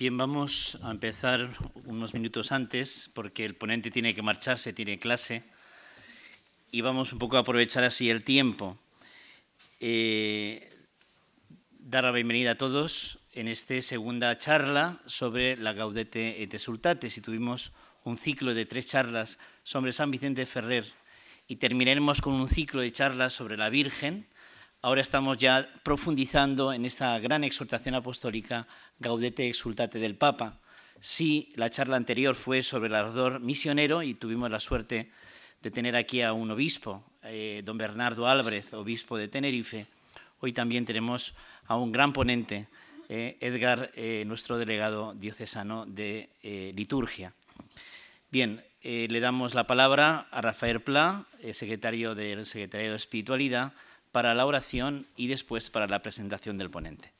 Bien, vamos a empezar unos minutos antes porque el ponente tiene que marcharse, tiene clase y vamos un poco a aprovechar así el tiempo. Eh, dar la bienvenida a todos en esta segunda charla sobre la Gaudete et Exultate. Si tuvimos un ciclo de tres charlas sobre San Vicente Ferrer y terminaremos con un ciclo de charlas sobre la Virgen, Ahora estamos ya profundizando en esta gran exhortación apostólica Gaudete Exultate del Papa. Sí, la charla anterior fue sobre el ardor misionero y tuvimos la suerte de tener aquí a un obispo, eh, don Bernardo Álvarez, obispo de Tenerife. Hoy también tenemos a un gran ponente, eh, Edgar, eh, nuestro delegado diocesano de liturgia. Bien, le damos la palabra a Rafael Pla, secretario del Secretario de Espiritualidad para la oración y después para la presentación del ponente.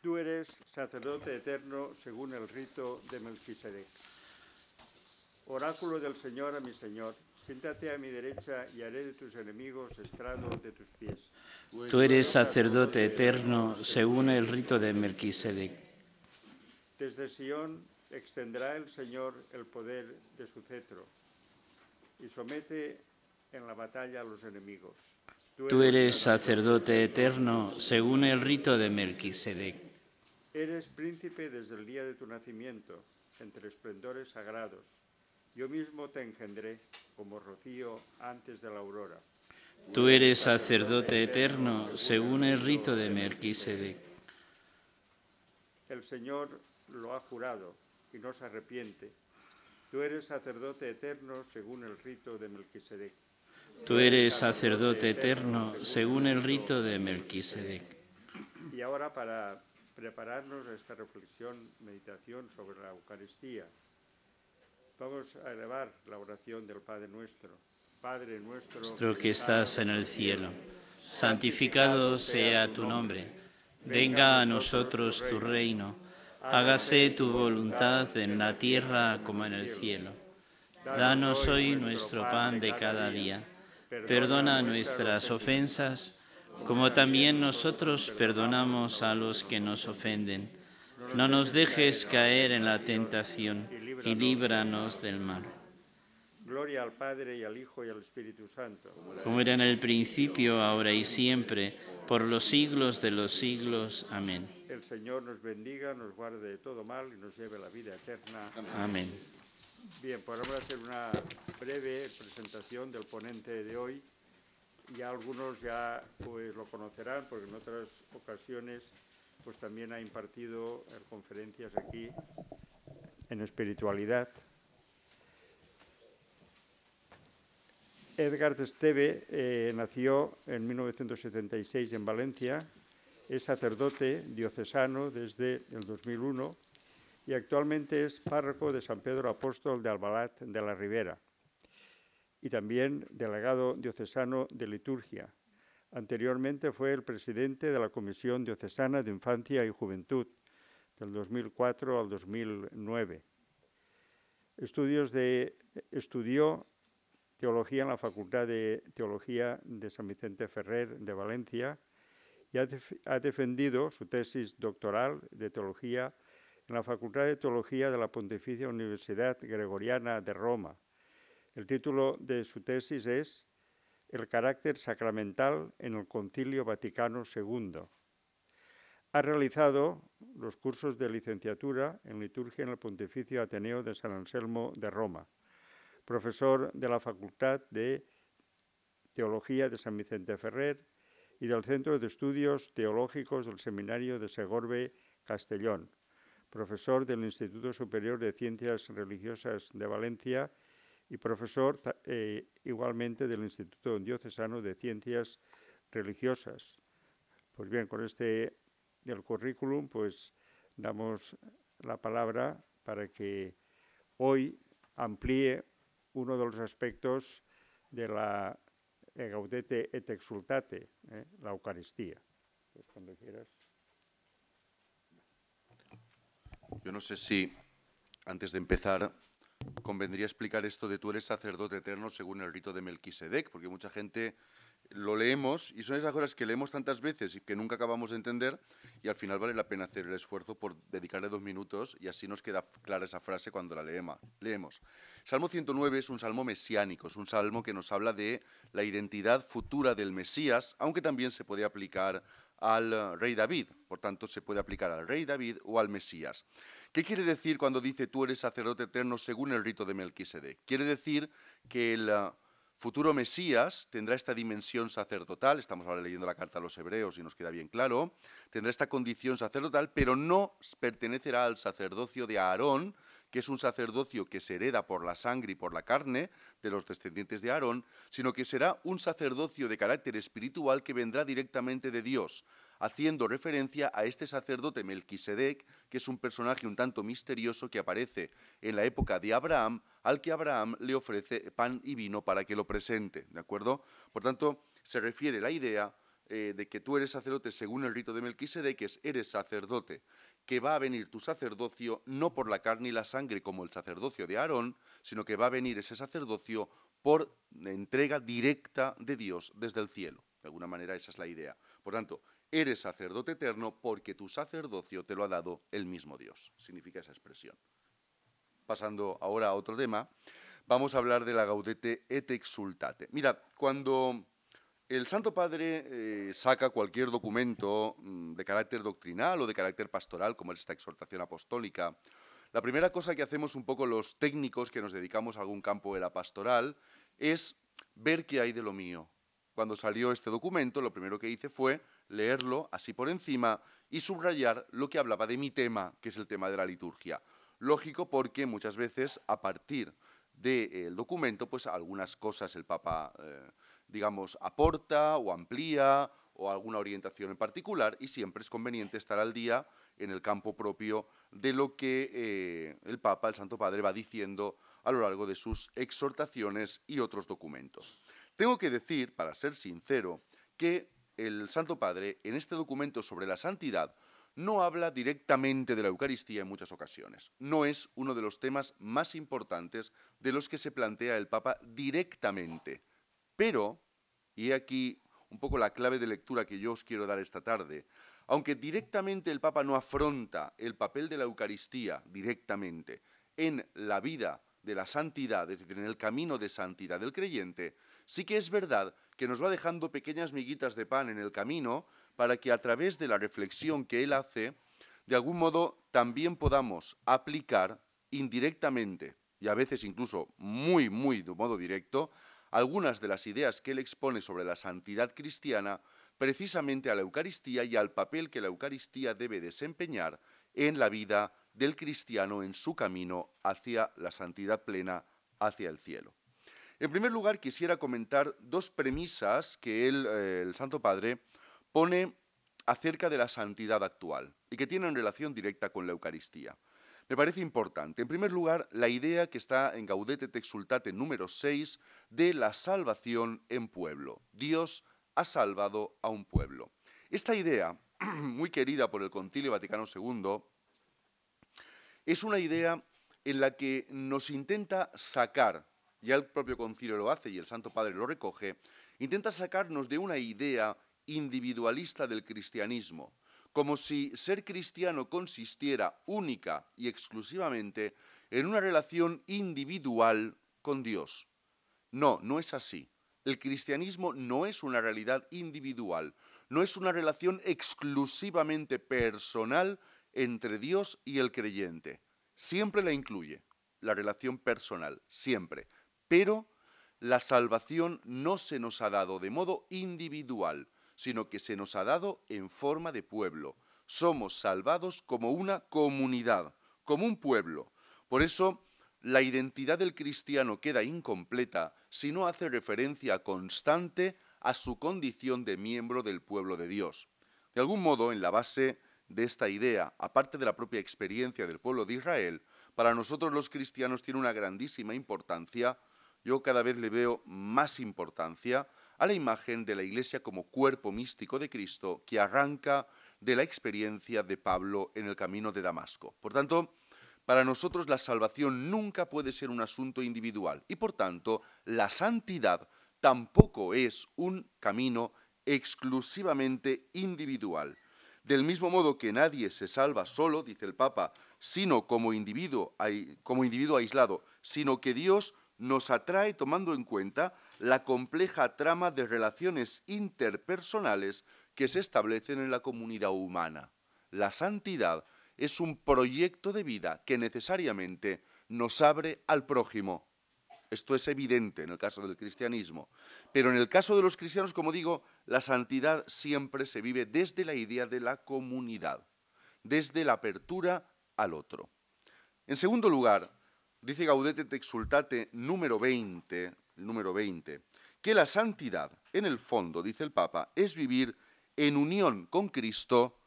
Tú eres sacerdote eterno según el rito de Melquisedec. Oráculo del Señor a mi Señor Siéntate a mi derecha y haré de tus enemigos estrado de tus pies. Tú eres sacerdote eterno según el rito de Melquisedec. Desde Sion extenderá el Señor el poder de su cetro y somete en la batalla a los enemigos. Tú eres sacerdote eterno según el rito de Melquisedec. Eres príncipe desde el día de tu nacimiento, entre esplendores sagrados yo mismo te engendré como rocío antes de la aurora. Tú eres sacerdote eterno, según el rito de Melquisedec. El Señor lo ha jurado y no se arrepiente. Tú eres sacerdote eterno, según el rito de Melquisedec. Tú eres sacerdote eterno, según el rito de Melquisedec. Y ahora para prepararnos a esta reflexión, meditación sobre la Eucaristía, Vamos a elevar la oración del Padre nuestro. Padre nuestro que estás en el cielo, santificado sea tu nombre. Venga a nosotros tu reino. Hágase tu voluntad en la tierra como en el cielo. Danos hoy nuestro pan de cada día. Perdona nuestras ofensas, como también nosotros perdonamos a los que nos ofenden. No nos dejes caer en la tentación y líbranos del mal. Gloria al Padre y al Hijo y al Espíritu Santo. Como era en el principio, ahora y siempre, por los siglos de los siglos. Amén. El Señor nos bendiga, nos guarde de todo mal y nos lleve a la vida eterna. Amén. Bien, pues hacer una breve presentación del ponente de hoy. Y algunos ya pues, lo conocerán porque en otras ocasiones pues también ha impartido conferencias aquí en espiritualidad. Edgar Esteve eh, nació en 1976 en Valencia, es sacerdote diocesano desde el 2001 y actualmente es párroco de San Pedro Apóstol de Albalat de la Ribera y también delegado diocesano de liturgia. Anteriormente fue el presidente de la Comisión Diocesana de Infancia y Juventud del 2004 al 2009. estudió teología en la Facultad de Teología de San Vicente Ferrer de Valencia y ha defendido su tesis doctoral de teología en la Facultad de Teología de la Pontificia Universidad Gregoriana de Roma. El título de su tesis es El carácter sacramental en el Concilio Vaticano II ha realizado los cursos de licenciatura en liturgia en el Pontificio Ateneo de San Anselmo de Roma, profesor de la Facultad de Teología de San Vicente Ferrer y del Centro de Estudios Teológicos del Seminario de Segorbe Castellón, profesor del Instituto Superior de Ciencias Religiosas de Valencia y profesor eh, igualmente del Instituto Diocesano de Ciencias Religiosas. Pues bien, con este del currículum, pues damos la palabra para que hoy amplíe uno de los aspectos de la Gaudete et Exultate, ¿eh? la Eucaristía. Pues cuando quieras. Yo no sé si, antes de empezar, convendría explicar esto de tú eres sacerdote eterno según el rito de Melquisedec, porque mucha gente lo leemos y son esas cosas que leemos tantas veces y que nunca acabamos de entender y al final vale la pena hacer el esfuerzo por dedicarle dos minutos y así nos queda clara esa frase cuando la leemos. Salmo 109 es un salmo mesiánico, es un salmo que nos habla de la identidad futura del Mesías, aunque también se puede aplicar al eh, rey David, por tanto se puede aplicar al rey David o al Mesías. ¿Qué quiere decir cuando dice tú eres sacerdote eterno según el rito de Melquisedec? Quiere decir que el eh, futuro Mesías tendrá esta dimensión sacerdotal, estamos ahora leyendo la carta a los hebreos y nos queda bien claro, tendrá esta condición sacerdotal, pero no pertenecerá al sacerdocio de Aarón, que es un sacerdocio que se hereda por la sangre y por la carne de los descendientes de Aarón, sino que será un sacerdocio de carácter espiritual que vendrá directamente de Dios, haciendo referencia a este sacerdote Melquisedec, que es un personaje un tanto misterioso que aparece en la época de Abraham al que Abraham le ofrece pan y vino para que lo presente. ¿De acuerdo? Por tanto, se refiere la idea eh, de que tú eres sacerdote según el rito de Melquisedeques, eres sacerdote, que va a venir tu sacerdocio no por la carne y la sangre como el sacerdocio de Aarón, sino que va a venir ese sacerdocio por entrega directa de Dios desde el cielo. De alguna manera esa es la idea. Por tanto, eres sacerdote eterno porque tu sacerdocio te lo ha dado el mismo Dios. Significa esa expresión pasando ahora a otro tema, vamos a hablar de la Gaudete et Exultate. Mira, cuando el Santo Padre eh, saca cualquier documento mm, de carácter doctrinal o de carácter pastoral, como es esta exhortación apostólica, la primera cosa que hacemos un poco los técnicos que nos dedicamos a algún campo de la pastoral es ver qué hay de lo mío. Cuando salió este documento, lo primero que hice fue leerlo así por encima y subrayar lo que hablaba de mi tema, que es el tema de la liturgia. Lógico porque muchas veces a partir del de, documento, pues algunas cosas el Papa, eh, digamos, aporta o amplía o alguna orientación en particular y siempre es conveniente estar al día en el campo propio de lo que eh, el Papa, el Santo Padre, va diciendo a lo largo de sus exhortaciones y otros documentos. Tengo que decir, para ser sincero, que el Santo Padre en este documento sobre la santidad no habla directamente de la Eucaristía en muchas ocasiones. No es uno de los temas más importantes de los que se plantea el Papa directamente. Pero, y aquí un poco la clave de lectura que yo os quiero dar esta tarde, aunque directamente el Papa no afronta el papel de la Eucaristía directamente en la vida de la santidad, es en el camino de santidad del creyente, sí que es verdad que nos va dejando pequeñas miguitas de pan en el camino para que a través de la reflexión que él hace, de algún modo también podamos aplicar indirectamente y a veces incluso muy, muy de modo directo, algunas de las ideas que él expone sobre la santidad cristiana precisamente a la Eucaristía y al papel que la Eucaristía debe desempeñar en la vida del cristiano en su camino hacia la santidad plena, hacia el cielo. En primer lugar, quisiera comentar dos premisas que él, eh, el Santo Padre, pone acerca de la santidad actual y que tiene en relación directa con la Eucaristía. Me parece importante, en primer lugar, la idea que está en Gaudete Texultate exultate número 6 de la salvación en pueblo. Dios ha salvado a un pueblo. Esta idea, muy querida por el Concilio Vaticano II, es una idea en la que nos intenta sacar, ya el propio Concilio lo hace y el Santo Padre lo recoge, intenta sacarnos de una idea individualista del cristianismo, como si ser cristiano consistiera única y exclusivamente en una relación individual con Dios. No, no es así. El cristianismo no es una realidad individual, no es una relación exclusivamente personal entre Dios y el creyente. Siempre la incluye, la relación personal, siempre. Pero la salvación no se nos ha dado de modo individual, sino que se nos ha dado en forma de pueblo. Somos salvados como una comunidad, como un pueblo. Por eso, la identidad del cristiano queda incompleta si no hace referencia constante a su condición de miembro del pueblo de Dios. De algún modo, en la base de esta idea, aparte de la propia experiencia del pueblo de Israel, para nosotros los cristianos tiene una grandísima importancia, yo cada vez le veo más importancia, a la imagen de la Iglesia como cuerpo místico de Cristo que arranca de la experiencia de Pablo en el camino de Damasco. Por tanto, para nosotros la salvación nunca puede ser un asunto individual y por tanto la santidad tampoco es un camino exclusivamente individual. Del mismo modo que nadie se salva solo, dice el Papa, sino como individuo, como individuo aislado, sino que Dios nos atrae tomando en cuenta la compleja trama de relaciones interpersonales que se establecen en la comunidad humana. La santidad es un proyecto de vida que necesariamente nos abre al prójimo. Esto es evidente en el caso del cristianismo. Pero en el caso de los cristianos, como digo, la santidad siempre se vive desde la idea de la comunidad, desde la apertura al otro. En segundo lugar, dice Gaudete Texultate número 20 número 20, que la santidad, en el fondo, dice el Papa, es vivir en unión con Cristo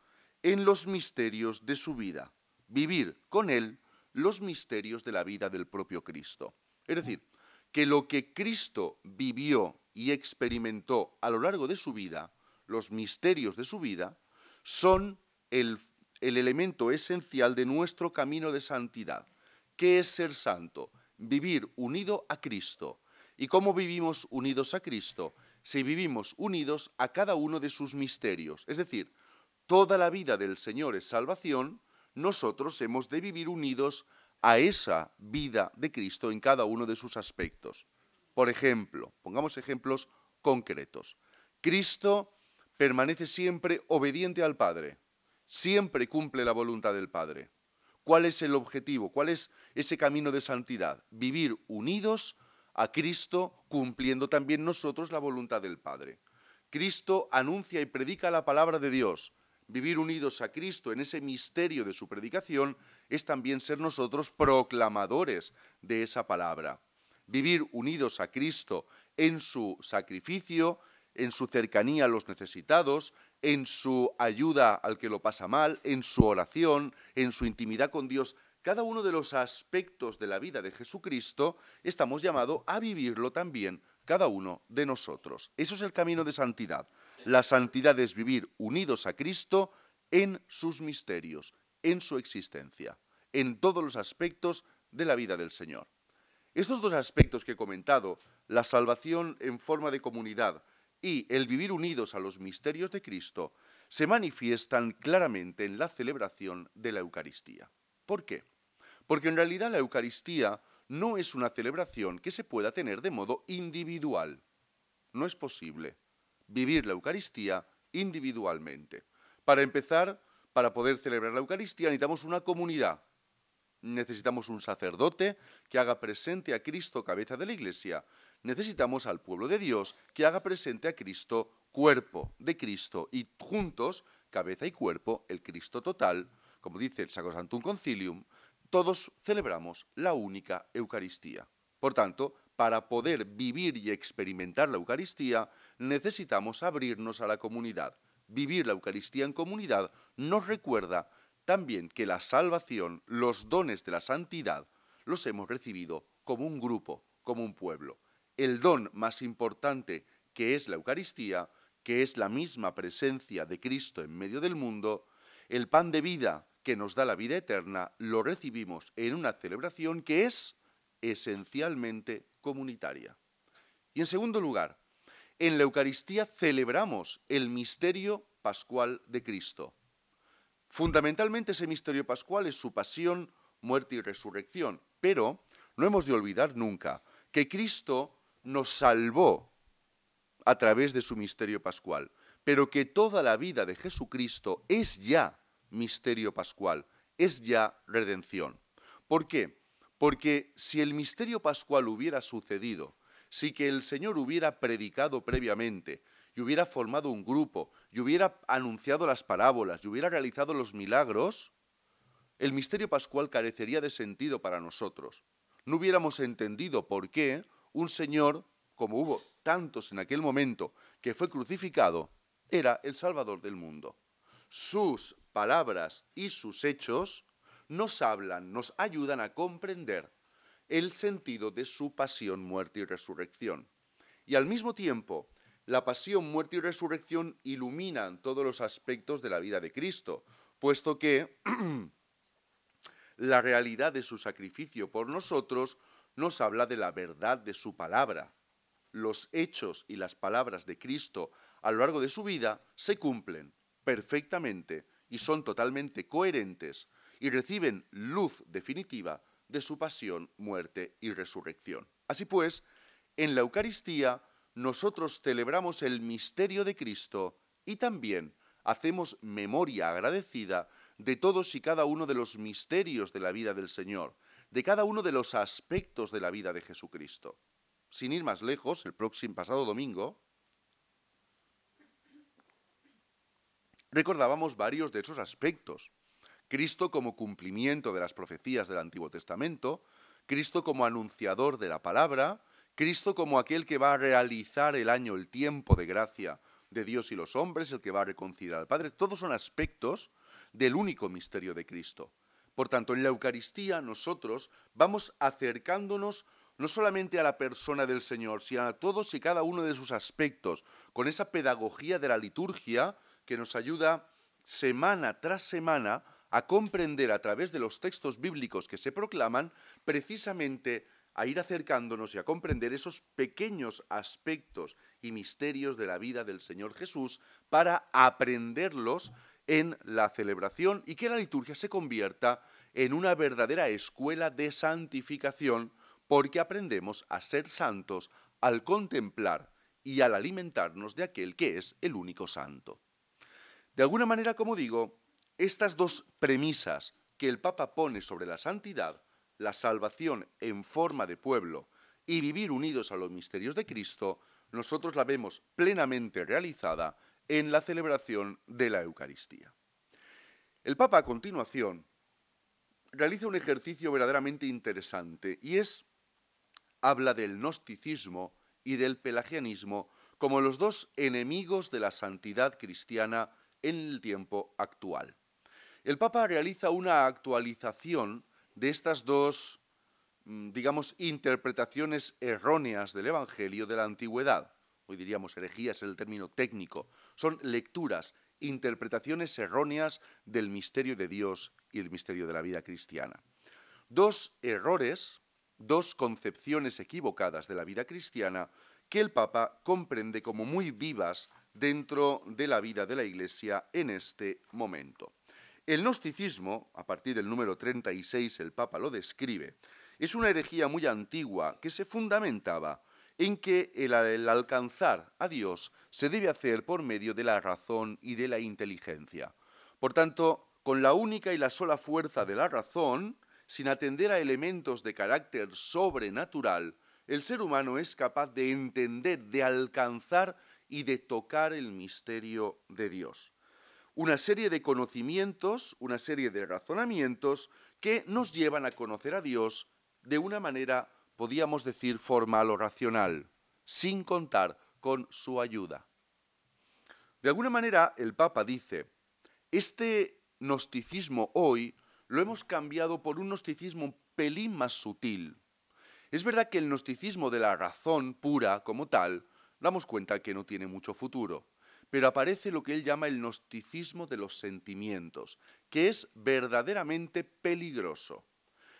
en los misterios de su vida, vivir con Él los misterios de la vida del propio Cristo. Es decir, que lo que Cristo vivió y experimentó a lo largo de su vida, los misterios de su vida, son el, elemento esencial de nuestro camino de santidad. ¿Qué es ser santo? Vivir unido a Cristo, y cómo vivimos unidos a Cristo si vivimos unidos a cada uno de sus misterios. Es decir, toda la vida del Señor es salvación, nosotros hemos de vivir unidos a esa vida de Cristo en cada uno de sus aspectos. Por ejemplo, pongamos ejemplos concretos. Cristo permanece siempre obediente al Padre, siempre cumple la voluntad del Padre. ¿Cuál es el objetivo? ¿Cuál es ese camino de santidad? Vivir unidos a Cristo cumpliendo también nosotros la voluntad del Padre. Cristo anuncia y predica la palabra de Dios. Vivir unidos a Cristo en ese misterio de su predicación es también ser nosotros proclamadores de esa palabra. Vivir unidos a Cristo en su sacrificio, en su cercanía a los necesitados, en su ayuda al que lo pasa mal, en su oración, en su intimidad con Dios cada uno de los aspectos de la vida de Jesucristo, estamos llamados a vivirlo también cada uno de nosotros. Eso es el camino de santidad. La santidad es vivir unidos a Cristo en sus misterios, en su existencia, en todos los aspectos de la vida del Señor. Estos dos aspectos que he comentado, la salvación en forma de comunidad y el vivir unidos a los misterios de Cristo, se manifiestan claramente en la celebración de la Eucaristía. ¿Por qué? Porque en realidad la Eucaristía no es una celebración que se pueda tener de modo individual. No es posible vivir la Eucaristía individualmente. Para empezar, para poder celebrar la Eucaristía necesitamos una comunidad. Necesitamos un sacerdote que haga presente a Cristo cabeza de la Iglesia. Necesitamos al pueblo de Dios que haga presente a Cristo cuerpo de Cristo y juntos, cabeza y cuerpo, el Cristo total, como dice el Sacrosantum Concilium, todos celebramos la única Eucaristía. Por tanto, para poder vivir y experimentar la Eucaristía, necesitamos abrirnos a la comunidad. Vivir la Eucaristía en comunidad nos recuerda también que la salvación, los dones de la santidad, los hemos recibido como un grupo, como un pueblo. El don más importante que es la Eucaristía, que es la misma presencia de Cristo en medio del mundo, el pan de vida que nos da la vida eterna, lo recibimos en una celebración que es esencialmente comunitaria. Y en segundo lugar, en la Eucaristía celebramos el misterio pascual de Cristo. Fundamentalmente ese misterio pascual es su pasión, muerte y resurrección, pero no hemos de olvidar nunca que Cristo nos salvó a través de su misterio pascual, pero que toda la vida de Jesucristo es ya misterio pascual, es ya redención. ¿Por qué? Porque si el misterio pascual hubiera sucedido, si que el Señor hubiera predicado previamente, y hubiera formado un grupo, y hubiera anunciado las parábolas, y hubiera realizado los milagros, el misterio pascual carecería de sentido para nosotros. No hubiéramos entendido por qué un Señor, como hubo tantos en aquel momento, que fue crucificado, era el Salvador del mundo. Sus palabras y sus hechos nos hablan, nos ayudan a comprender el sentido de su pasión, muerte y resurrección. Y al mismo tiempo, la pasión, muerte y resurrección iluminan todos los aspectos de la vida de Cristo, puesto que la realidad de su sacrificio por nosotros nos habla de la verdad de su palabra. Los hechos y las palabras de Cristo a lo largo de su vida se cumplen perfectamente y son totalmente coherentes y reciben luz definitiva de su pasión, muerte y resurrección. Así pues, en la Eucaristía nosotros celebramos el misterio de Cristo y también hacemos memoria agradecida de todos y cada uno de los misterios de la vida del Señor, de cada uno de los aspectos de la vida de Jesucristo. Sin ir más lejos, el próximo pasado domingo recordábamos varios de esos aspectos. Cristo como cumplimiento de las profecías del Antiguo Testamento, Cristo como anunciador de la palabra, Cristo como aquel que va a realizar el año, el tiempo de gracia de Dios y los hombres, el que va a reconciliar al Padre, todos son aspectos del único misterio de Cristo. Por tanto, en la Eucaristía nosotros vamos acercándonos no solamente a la persona del Señor, sino a todos y cada uno de sus aspectos, con esa pedagogía de la liturgia que nos ayuda semana tras semana a comprender a través de los textos bíblicos que se proclaman precisamente a ir acercándonos y a comprender esos pequeños aspectos y misterios de la vida del Señor Jesús para aprenderlos en la celebración y que la liturgia se convierta en una verdadera escuela de santificación porque aprendemos a ser santos al contemplar y al alimentarnos de aquel que es el único santo. De alguna manera, como digo, estas dos premisas que el Papa pone sobre la santidad, la salvación en forma de pueblo y vivir unidos a los misterios de Cristo, nosotros la vemos plenamente realizada en la celebración de la Eucaristía. El Papa a continuación realiza un ejercicio verdaderamente interesante y es, habla del gnosticismo y del pelagianismo como los dos enemigos de la santidad cristiana en el tiempo actual. El Papa realiza una actualización de estas dos, mm, digamos, interpretaciones erróneas del Evangelio de la antigüedad. Hoy diríamos herejías en el término técnico. Son lecturas, interpretaciones erróneas del misterio de Dios y el misterio de la vida cristiana. Dos errores, dos concepciones equivocadas de la vida cristiana que el Papa comprende como muy vivas dentro de la vida de la Iglesia en este momento. El gnosticismo, a partir del número 36 el Papa lo describe, es una herejía muy antigua que se fundamentaba en que el, alcanzar a Dios se debe hacer por medio de la razón y de la inteligencia. Por tanto, con la única y la sola fuerza de la razón, sin atender a elementos de carácter sobrenatural, el ser humano es capaz de entender, de alcanzar y de tocar el misterio de Dios. Una serie de conocimientos, una serie de razonamientos que nos llevan a conocer a Dios de una manera, podríamos decir, formal o racional, sin contar con su ayuda. De alguna manera, el Papa dice, este gnosticismo hoy lo hemos cambiado por un gnosticismo un pelín más sutil. Es verdad que el gnosticismo de la razón pura como tal damos cuenta que no tiene mucho futuro. Pero aparece lo que él llama el gnosticismo de los sentimientos, que es verdaderamente peligroso.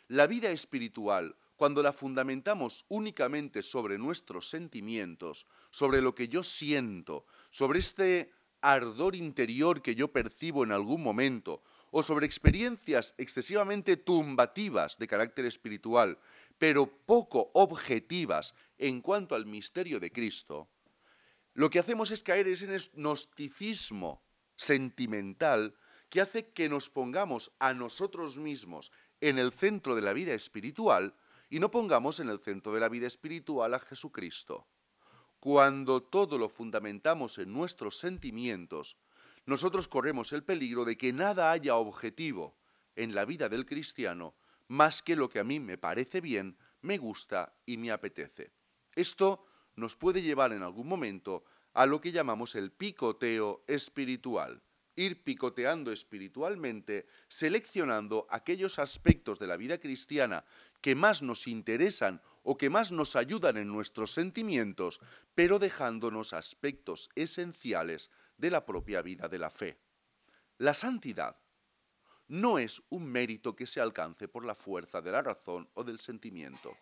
La vida espiritual, cuando la fundamentamos únicamente sobre nuestros sentimientos, sobre lo que yo siento, sobre este ardor interior que yo percibo en algún momento, o sobre experiencias excesivamente tumbativas de carácter espiritual, pero poco objetivas en cuanto al misterio de Cristo, lo que hacemos es caer en ese gnosticismo sentimental que hace que nos pongamos a nosotros mismos en el centro de la vida espiritual y no pongamos en el centro de la vida espiritual a Jesucristo. Cuando todo lo fundamentamos en nuestros sentimientos, nosotros corremos el peligro de que nada haya objetivo en la vida del cristiano más que lo que a mí me parece bien, me gusta y me apetece. Esto nos puede llevar en algún momento a lo que llamamos el picoteo espiritual, ir picoteando espiritualmente, seleccionando aquellos aspectos de la vida cristiana que más nos interesan o que más nos ayudan en nuestros sentimientos, pero dejándonos aspectos esenciales de la propia vida de la fe. La santidad no es un mérito que se alcance por la fuerza de la razón o del sentimiento.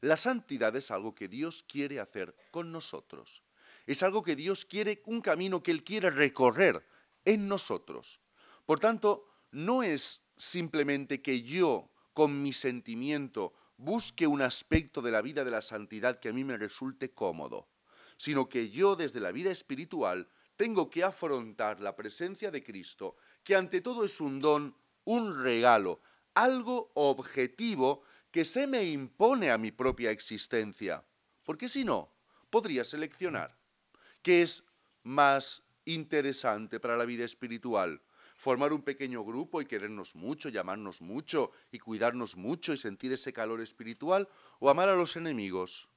La santidad es algo que Dios quiere hacer con nosotros. Es algo que Dios quiere, un camino que Él quiere recorrer en nosotros. Por tanto, no es simplemente que yo, con mi sentimiento, busque un aspecto de la vida de la santidad que a mí me resulte cómodo, sino que yo desde la vida espiritual tengo que afrontar la presencia de Cristo, que ante todo es un don un regalo, algo objetivo que se me impone a mi propia existencia. Porque si no, podría seleccionar qué es más interesante para la vida espiritual. Formar un pequeño grupo y querernos mucho, llamarnos mucho y cuidarnos mucho y sentir ese calor espiritual o amar a los enemigos.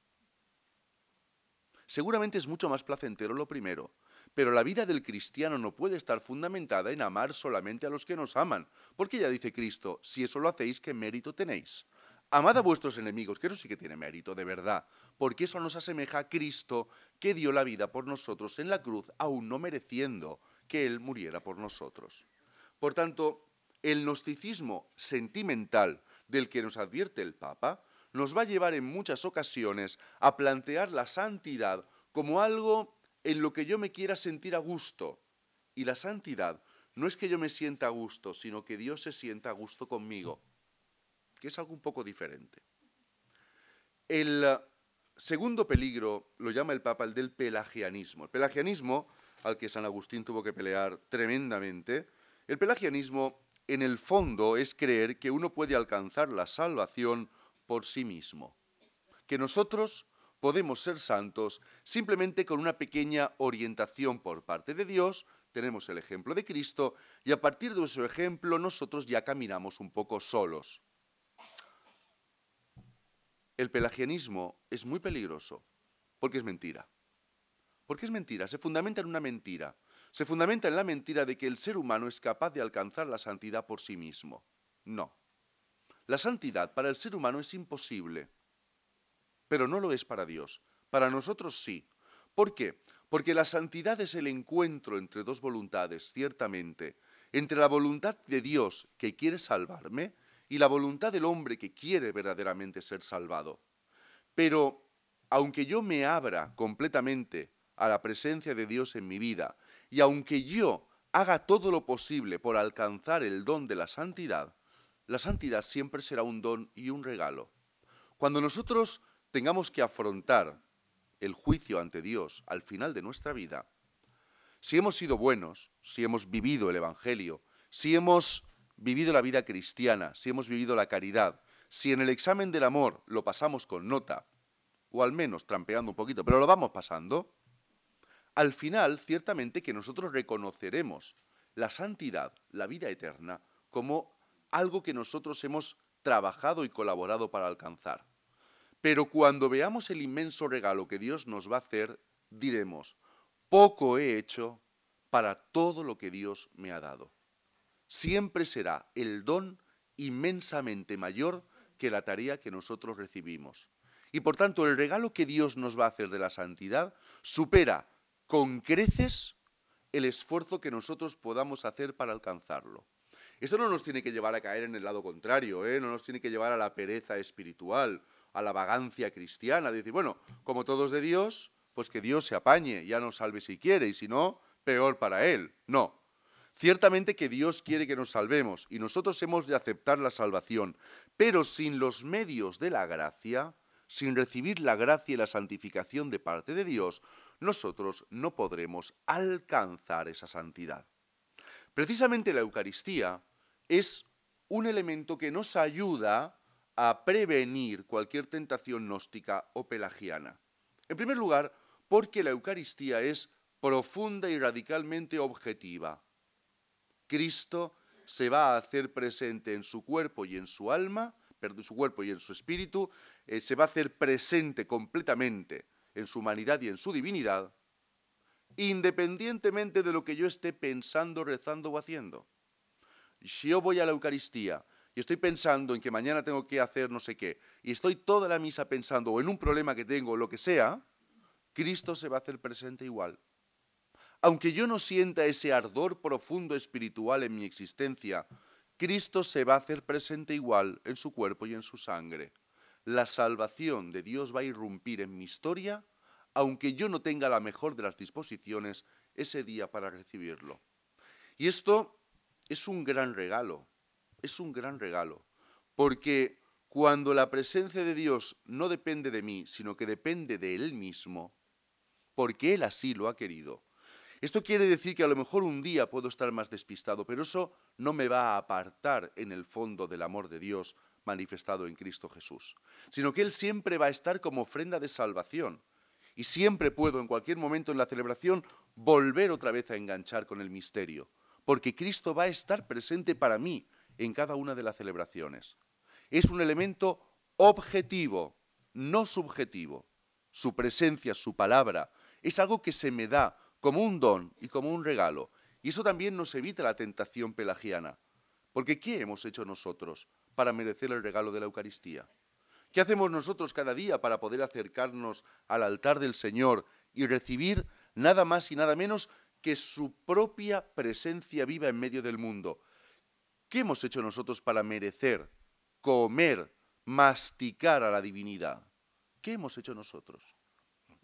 Seguramente es mucho más placentero lo primero, pero la vida del cristiano no puede estar fundamentada en amar solamente a los que nos aman, porque ya dice Cristo, si eso lo hacéis, ¿qué mérito tenéis? Amad a vuestros enemigos, que eso sí que tiene mérito, de verdad, porque eso nos asemeja a Cristo, que dio la vida por nosotros en la cruz, aún no mereciendo que Él muriera por nosotros. Por tanto, el gnosticismo sentimental del que nos advierte el Papa nos va a llevar en muchas ocasiones a plantear la santidad como algo en lo que yo me quiera sentir a gusto. Y la santidad no es que yo me sienta a gusto, sino que Dios se sienta a gusto conmigo, que es algo un poco diferente. El eh, segundo peligro lo llama el Papa el del pelagianismo. El pelagianismo, al que San Agustín tuvo que pelear tremendamente, el pelagianismo en el fondo es creer que uno puede alcanzar la salvación por sí mismo, que nosotros podemos ser santos simplemente con una pequeña orientación por parte de Dios, tenemos el ejemplo de Cristo y a partir de su ejemplo nosotros ya caminamos un poco solos. El pelagianismo es muy peligroso porque es mentira. Porque es mentira, se fundamenta en una mentira. Se fundamenta en la mentira de que el ser humano es capaz de alcanzar la santidad por sí mismo. No. La santidad para el ser humano es imposible pero no lo es para Dios. Para nosotros sí. ¿Por qué? Porque la santidad es el encuentro entre dos voluntades, ciertamente, entre la voluntad de Dios que quiere salvarme y la voluntad del hombre que quiere verdaderamente ser salvado. Pero aunque yo me abra completamente a la presencia de Dios en mi vida y aunque yo haga todo lo posible por alcanzar el don de la santidad, la santidad siempre será un don y un regalo. Cuando nosotros tengamos que afrontar el juicio ante Dios al final de nuestra vida, si hemos sido buenos, si hemos vivido el Evangelio, si hemos vivido la vida cristiana, si hemos vivido la caridad, si en el examen del amor lo pasamos con nota, o al menos trampeando un poquito, pero lo vamos pasando, al final ciertamente que nosotros reconoceremos la santidad, la vida eterna, como algo que nosotros hemos trabajado y colaborado para alcanzar. Pero cuando veamos el inmenso regalo que Dios nos va a hacer, diremos, poco he hecho para todo lo que Dios me ha dado. Siempre será el don inmensamente mayor que la tarea que nosotros recibimos. Y por tanto, el regalo que Dios nos va a hacer de la santidad supera con creces el esfuerzo que nosotros podamos hacer para alcanzarlo. Esto no nos tiene que llevar a caer en el lado contrario, ¿eh? no nos tiene que llevar a la pereza espiritual, a la vagancia cristiana, de decir, bueno, como todos de Dios, pues que Dios se apañe, ya nos salve si quiere, y si no, peor para Él. No. Ciertamente que Dios quiere que nos salvemos y nosotros hemos de aceptar la salvación, pero sin los medios de la gracia, sin recibir la gracia y la santificación de parte de Dios, nosotros no podremos alcanzar esa santidad. Precisamente la Eucaristía es un elemento que nos ayuda a prevenir cualquier tentación gnóstica o pelagiana. En primer lugar, porque la Eucaristía es profunda y radicalmente objetiva. Cristo se va a hacer presente en su cuerpo y en su alma, perdón, su cuerpo y en su espíritu, eh, se va a hacer presente completamente en su humanidad y en su divinidad, independientemente de lo que yo esté pensando, rezando o haciendo. Si yo voy a la Eucaristía y estoy pensando en que mañana tengo que hacer no sé qué, y estoy toda la misa pensando en un problema que tengo o lo que sea, Cristo se va a hacer presente igual. Aunque yo no sienta ese ardor profundo espiritual en mi existencia, Cristo se va a hacer presente igual en su cuerpo y en su sangre. La salvación de Dios va a irrumpir en mi historia, aunque yo no tenga la mejor de las disposiciones ese día para recibirlo. Y esto es un gran regalo, es un gran regalo, porque cuando la presencia de Dios no depende de mí, sino que depende de Él mismo, porque Él así lo ha querido. Esto quiere decir que a lo mejor un día puedo estar más despistado, pero eso no me va a apartar en el fondo del amor de Dios manifestado en Cristo Jesús, sino que Él siempre va a estar como ofrenda de salvación. Y siempre puedo, en cualquier momento en la celebración, volver otra vez a enganchar con el misterio, porque Cristo va a estar presente para mí, en cada una de las celebraciones. Es un elemento objetivo, no subjetivo. Su presencia, su palabra, es algo que se me da como un don y como un regalo. Y eso también nos evita la tentación pelagiana. Porque ¿qué hemos hecho nosotros para merecer el regalo de la Eucaristía? ¿Qué hacemos nosotros cada día para poder acercarnos al altar del Señor y recibir nada más y nada menos que su propia presencia viva en medio del mundo? ¿Qué hemos hecho nosotros para merecer, comer, masticar a la divinidad? ¿Qué hemos hecho nosotros?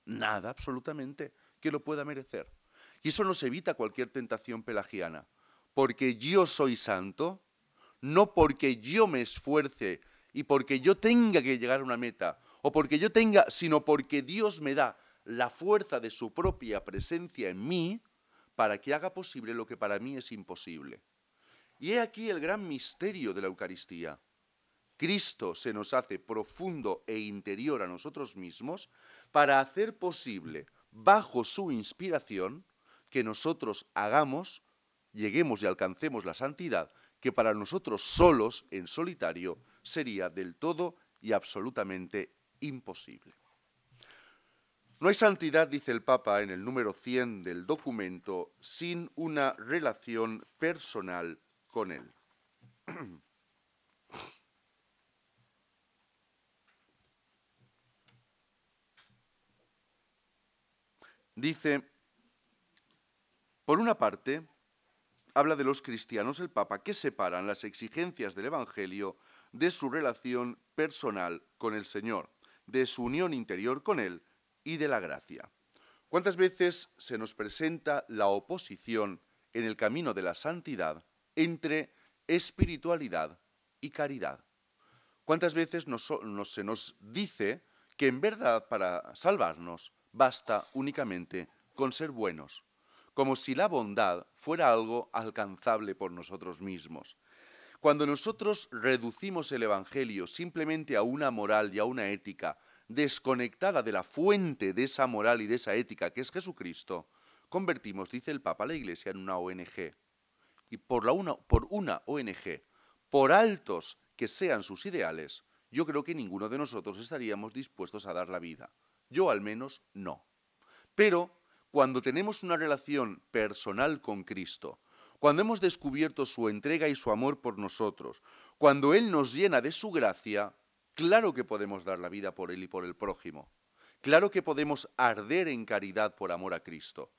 Nada, absolutamente, que lo pueda merecer. Y eso nos evita cualquier tentación pelagiana, porque yo soy santo, no porque yo me esfuerce y porque yo tenga que llegar a una meta, o porque yo tenga, sino porque Dios me da la fuerza de su propia presencia en mí para que haga posible lo que para mí es imposible. Y he aquí el gran misterio de la Eucaristía. Cristo se nos hace profundo e interior a nosotros mismos para hacer posible, bajo su inspiración, que nosotros hagamos, lleguemos y alcancemos la santidad que para nosotros solos, en solitario, sería del todo y absolutamente imposible. No hay santidad, dice el Papa en el número 100 del documento, sin una relación personal con él. Dice, por una parte, habla de los cristianos el Papa que separan las exigencias del Evangelio de su relación personal con el Señor, de su unión interior con Él y de la gracia. ¿Cuántas veces se nos presenta la oposición en el camino de la santidad entre espiritualidad y caridad. ¿Cuántas veces nos, se nos dice que en verdad para salvarnos basta únicamente con ser buenos, como si la bondad fuera algo alcanzable por nosotros mismos? Cuando nosotros reducimos el Evangelio simplemente a una moral y a una ética desconectada de la fuente de esa moral y de esa ética que es Jesucristo, convertimos, dice el Papa, la Iglesia en una ONG, y por, la por una ONG, por altos que sean sus ideales, yo creo que ninguno de nosotros estaríamos dispuestos a dar la vida. Yo al menos no. Pero cuando tenemos una relación personal con Cristo, cuando hemos descubierto su entrega y su amor por nosotros, cuando Él nos llena de su gracia, claro que podemos dar la vida por Él y por el prójimo. Claro que podemos arder en caridad por amor a Cristo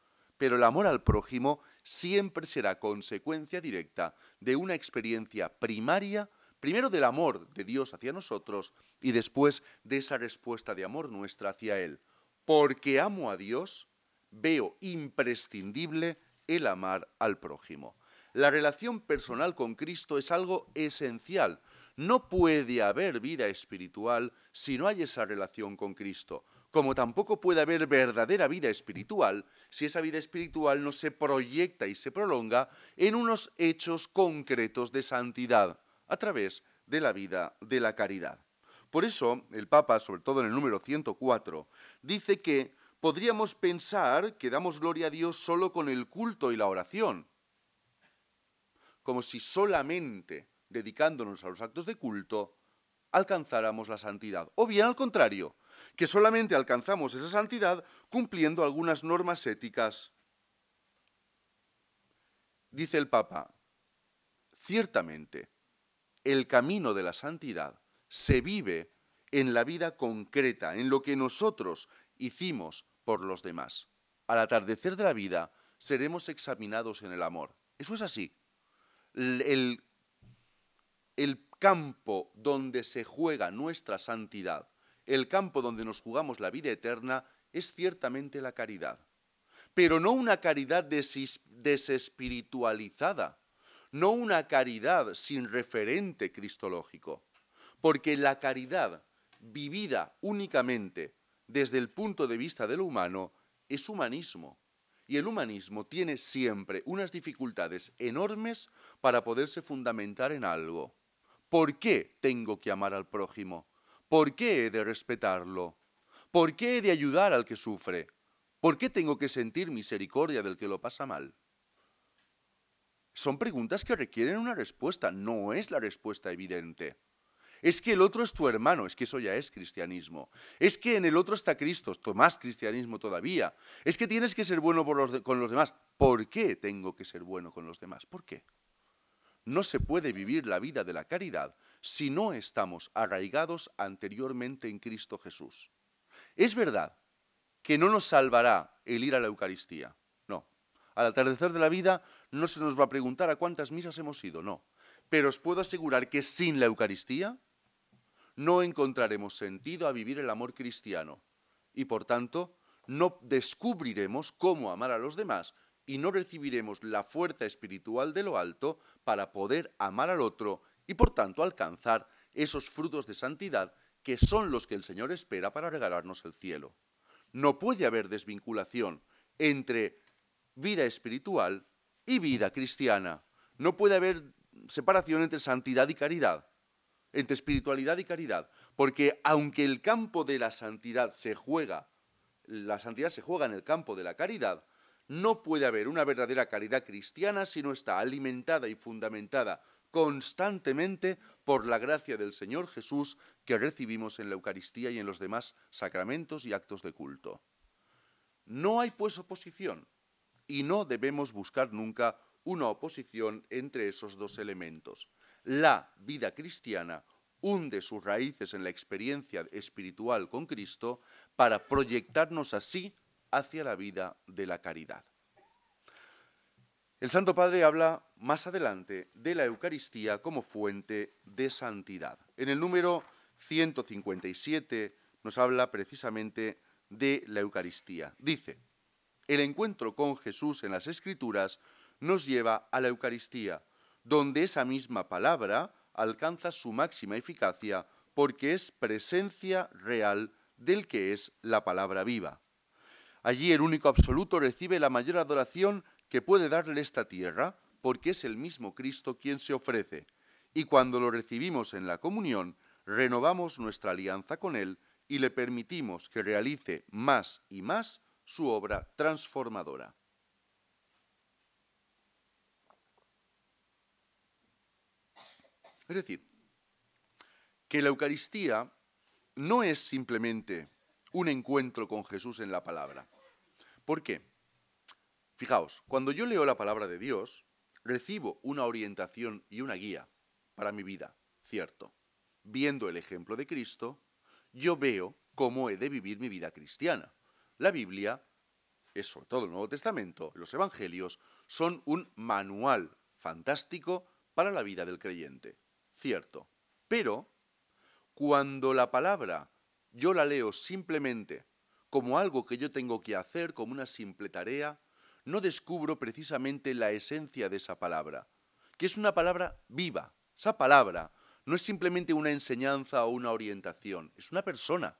pero el amor al prójimo siempre será consecuencia directa de una experiencia primaria, primero del amor de Dios hacia nosotros y después de esa respuesta de amor nuestra hacia Él. Porque amo a Dios, veo imprescindible el amar al prójimo. La relación personal con Cristo es algo esencial. No puede haber vida espiritual si no hay esa relación con Cristo como tampoco puede haber verdadera vida espiritual si esa vida espiritual no se proyecta y se prolonga en unos hechos concretos de santidad a través de la vida de la caridad. Por eso el Papa, sobre todo en el número 104, dice que podríamos pensar que damos gloria a Dios solo con el culto y la oración, como si solamente dedicándonos a los actos de culto alcanzáramos la santidad. O bien al contrario, que solamente alcanzamos esa santidad cumpliendo algunas normas éticas. Dice el Papa, ciertamente, el camino de la santidad se vive en la vida concreta, en lo que nosotros hicimos por los demás. Al atardecer de la vida seremos examinados en el amor. Eso es así. El, el campo donde se juega nuestra santidad el campo donde nos jugamos la vida eterna es ciertamente la caridad, pero no una caridad desespiritualizada, no una caridad sin referente cristológico, porque la caridad vivida únicamente desde el punto de vista del humano es humanismo, y el humanismo tiene siempre unas dificultades enormes para poderse fundamentar en algo. ¿Por qué tengo que amar al prójimo? ¿Por qué he de respetarlo? ¿Por qué he de ayudar al que sufre? ¿Por qué tengo que sentir misericordia del que lo pasa mal? Son preguntas que requieren una respuesta, no es la respuesta evidente. Es que el otro es tu hermano, es que eso ya es cristianismo. Es que en el otro está Cristo, más cristianismo todavía. Es que tienes que ser bueno con los demás. ¿Por qué tengo que ser bueno con los demás? ¿Por qué? No se puede vivir la vida de la caridad si no estamos arraigados anteriormente en Cristo Jesús. Es verdad que no nos salvará el ir a la Eucaristía. No. Al atardecer de la vida no se nos va a preguntar a cuántas misas hemos ido, no. Pero os puedo asegurar que sin la Eucaristía no encontraremos sentido a vivir el amor cristiano y por tanto no descubriremos cómo amar a los demás y no recibiremos la fuerza espiritual de lo alto para poder amar al otro y por tanto alcanzar esos frutos de santidad que son los que el Señor espera para regalarnos el cielo. No puede haber desvinculación entre vida espiritual y vida cristiana. No puede haber separación entre santidad y caridad, entre espiritualidad y caridad, porque aunque el campo de la santidad se juega, la santidad se juega en el campo de la caridad, no puede haber una verdadera caridad cristiana si no está alimentada y fundamentada constantemente por la gracia del Señor Jesús que recibimos en la Eucaristía y en los demás sacramentos y actos de culto. No hay pues oposición y no debemos buscar nunca una oposición entre esos dos elementos. La vida cristiana hunde sus raíces en la experiencia espiritual con Cristo para proyectarnos así hacia la vida de la caridad. El Santo Padre habla más adelante de la Eucaristía como fuente de santidad. En el número 157 nos habla precisamente de la Eucaristía. Dice, el encuentro con Jesús en las Escrituras nos lleva a la Eucaristía, donde esa misma palabra alcanza su máxima eficacia porque es presencia real del que es la palabra viva. Allí el único absoluto recibe la mayor adoración que puede darle esta tierra porque es el mismo Cristo quien se ofrece, y cuando lo recibimos en la comunión, renovamos nuestra alianza con Él y le permitimos que realice más y más su obra transformadora. Es decir, que la Eucaristía no es simplemente un encuentro con Jesús en la palabra. ¿Por qué? Fijaos, cuando yo leo la palabra de Dios, recibo una orientación y una guía para mi vida, cierto. Viendo el ejemplo de Cristo, yo veo cómo he de vivir mi vida cristiana. La Biblia, es sobre todo el Nuevo Testamento, los Evangelios, son un manual fantástico para la vida del creyente, cierto. Pero, cuando la palabra yo la leo simplemente como algo que yo tengo que hacer, como una simple tarea, no descubro precisamente la esencia de esa palabra, que es una palabra viva. Esa palabra no es simplemente una enseñanza o una orientación, es una persona,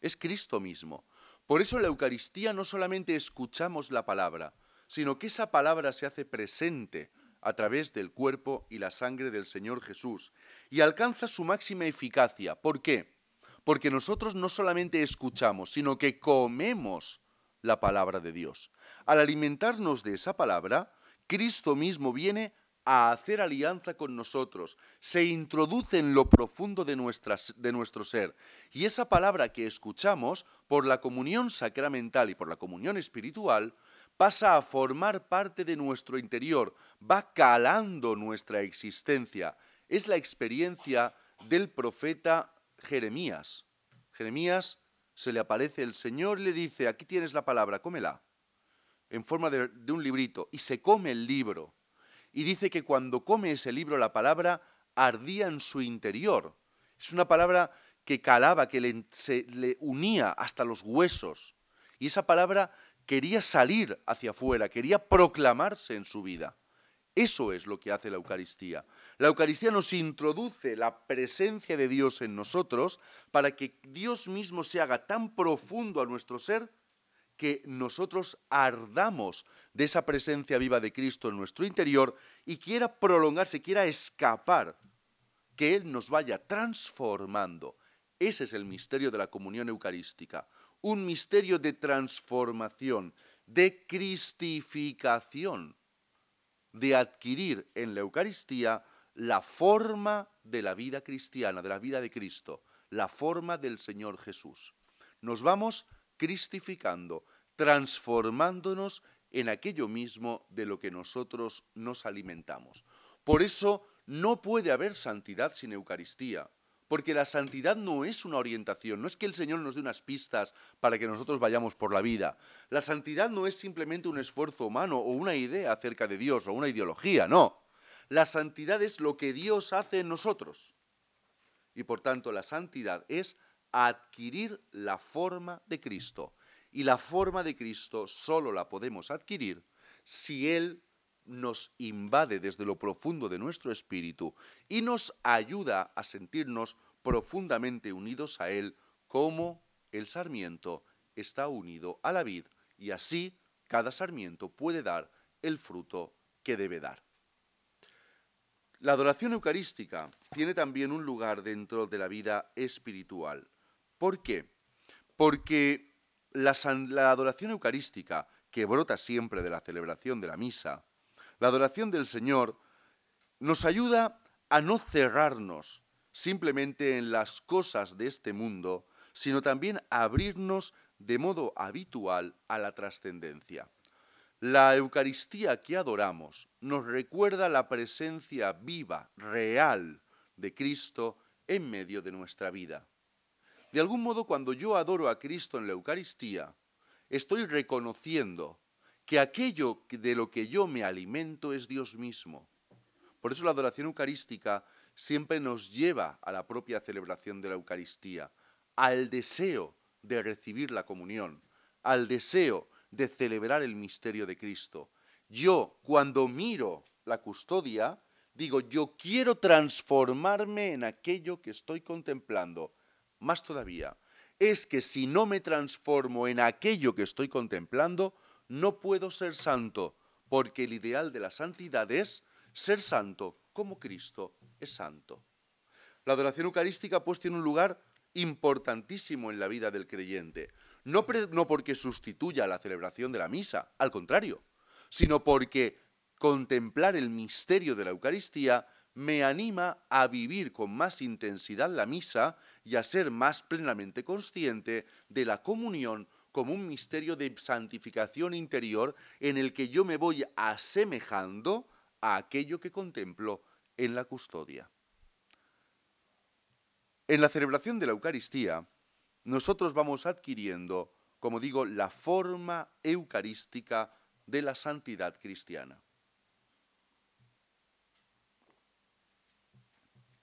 es Cristo mismo. Por eso en la Eucaristía no solamente escuchamos la palabra, sino que esa palabra se hace presente a través del cuerpo y la sangre del Señor Jesús y alcanza su máxima eficacia. ¿Por qué? Porque nosotros no solamente escuchamos, sino que comemos la palabra de Dios. Al alimentarnos de esa palabra, Cristo mismo viene a hacer alianza con nosotros, se introduce en lo profundo de, nuestro ser. Y esa palabra que escuchamos, por la comunión sacramental y por la comunión espiritual, pasa a formar parte de nuestro interior, va calando nuestra existencia. Es la experiencia del profeta Jeremías. Jeremías se le aparece el Señor le dice, aquí tienes la palabra, cómela, en forma de, un librito, y se come el libro. Y dice que cuando come ese libro la palabra ardía en su interior. Es una palabra que calaba, que se, le unía hasta los huesos. Y esa palabra quería salir hacia afuera, quería proclamarse en su vida. Eso es lo que hace la Eucaristía. La Eucaristía nos introduce la presencia de Dios en nosotros para que Dios mismo se haga tan profundo a nuestro ser que nosotros ardamos de esa presencia viva de Cristo en nuestro interior y quiera prolongarse, quiera escapar, que Él nos vaya transformando. Ese es el misterio de la comunión eucarística, un misterio de transformación, de cristificación de adquirir en la Eucaristía la forma de la vida cristiana, de la vida de Cristo, la forma del Señor Jesús. Nos vamos cristificando, transformándonos en aquello mismo de lo que nosotros nos alimentamos. Por eso no puede haber santidad sin Eucaristía. Porque la santidad no es una orientación, no es que el Señor nos dé unas pistas para que nosotros vayamos por la vida. La santidad no es simplemente un esfuerzo humano o una idea acerca de Dios o una ideología, no. La santidad es lo que Dios hace en nosotros. Y por tanto la santidad es adquirir la forma de Cristo. Y la forma de Cristo solo la podemos adquirir si Él nos invade desde lo profundo de nuestro espíritu y nos ayuda a sentirnos profundamente unidos a Él como el sarmiento está unido a la vid y así cada sarmiento puede dar el fruto que debe dar. La adoración eucarística tiene también un lugar dentro de la vida espiritual. ¿Por qué? Porque la, adoración eucarística, que brota siempre de la celebración de la misa, la adoración del Señor nos ayuda a no cerrarnos simplemente en las cosas de este mundo, sino también a abrirnos de modo habitual a la trascendencia. La Eucaristía que adoramos nos recuerda la presencia viva, real, de Cristo en medio de nuestra vida. De algún modo, cuando yo adoro a Cristo en la Eucaristía, estoy reconociendo que aquello de lo que yo me alimento es Dios mismo. Por eso la adoración eucarística siempre nos lleva a la propia celebración de la Eucaristía, al deseo de recibir la comunión, al deseo de celebrar el misterio de Cristo. Yo, cuando miro la custodia, digo, yo quiero transformarme en aquello que estoy contemplando. Más todavía, es que si no me transformo en aquello que estoy contemplando, no puedo ser santo, porque el ideal de la santidad es ser santo como Cristo es santo. La adoración eucarística pues tiene un lugar importantísimo en la vida del creyente, no, no porque sustituya la celebración de la misa, al contrario, sino porque contemplar el misterio de la Eucaristía me anima a vivir con más intensidad la misa y a ser más plenamente consciente de la comunión como un misterio de santificación interior en el que yo me voy asemejando a aquello que contemplo en la custodia. En la celebración de la Eucaristía, nosotros vamos adquiriendo, como digo, la forma eucarística de la santidad cristiana.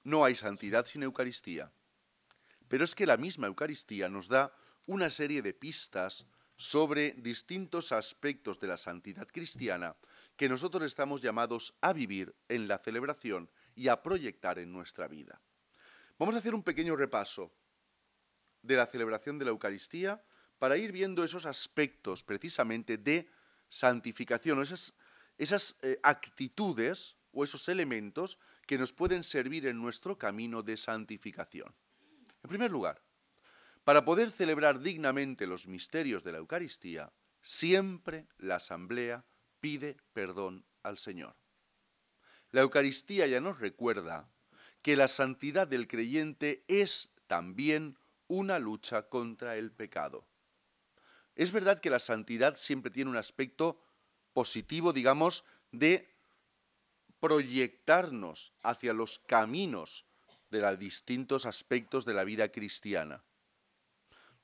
No hay santidad sin Eucaristía, pero es que la misma Eucaristía nos da una serie de pistas sobre distintos aspectos de la santidad cristiana que nosotros estamos llamados a vivir en la celebración y a proyectar en nuestra vida. Vamos a hacer un pequeño repaso de la celebración de la Eucaristía para ir viendo esos aspectos precisamente de santificación, esas, esas eh, actitudes o esos elementos que nos pueden servir en nuestro camino de santificación. En primer lugar, para poder celebrar dignamente los misterios de la Eucaristía, siempre la Asamblea pide perdón al Señor. La Eucaristía ya nos recuerda que la santidad del creyente es también una lucha contra el pecado. Es verdad que la santidad siempre tiene un aspecto positivo, digamos, de proyectarnos hacia los caminos de los distintos aspectos de la vida cristiana.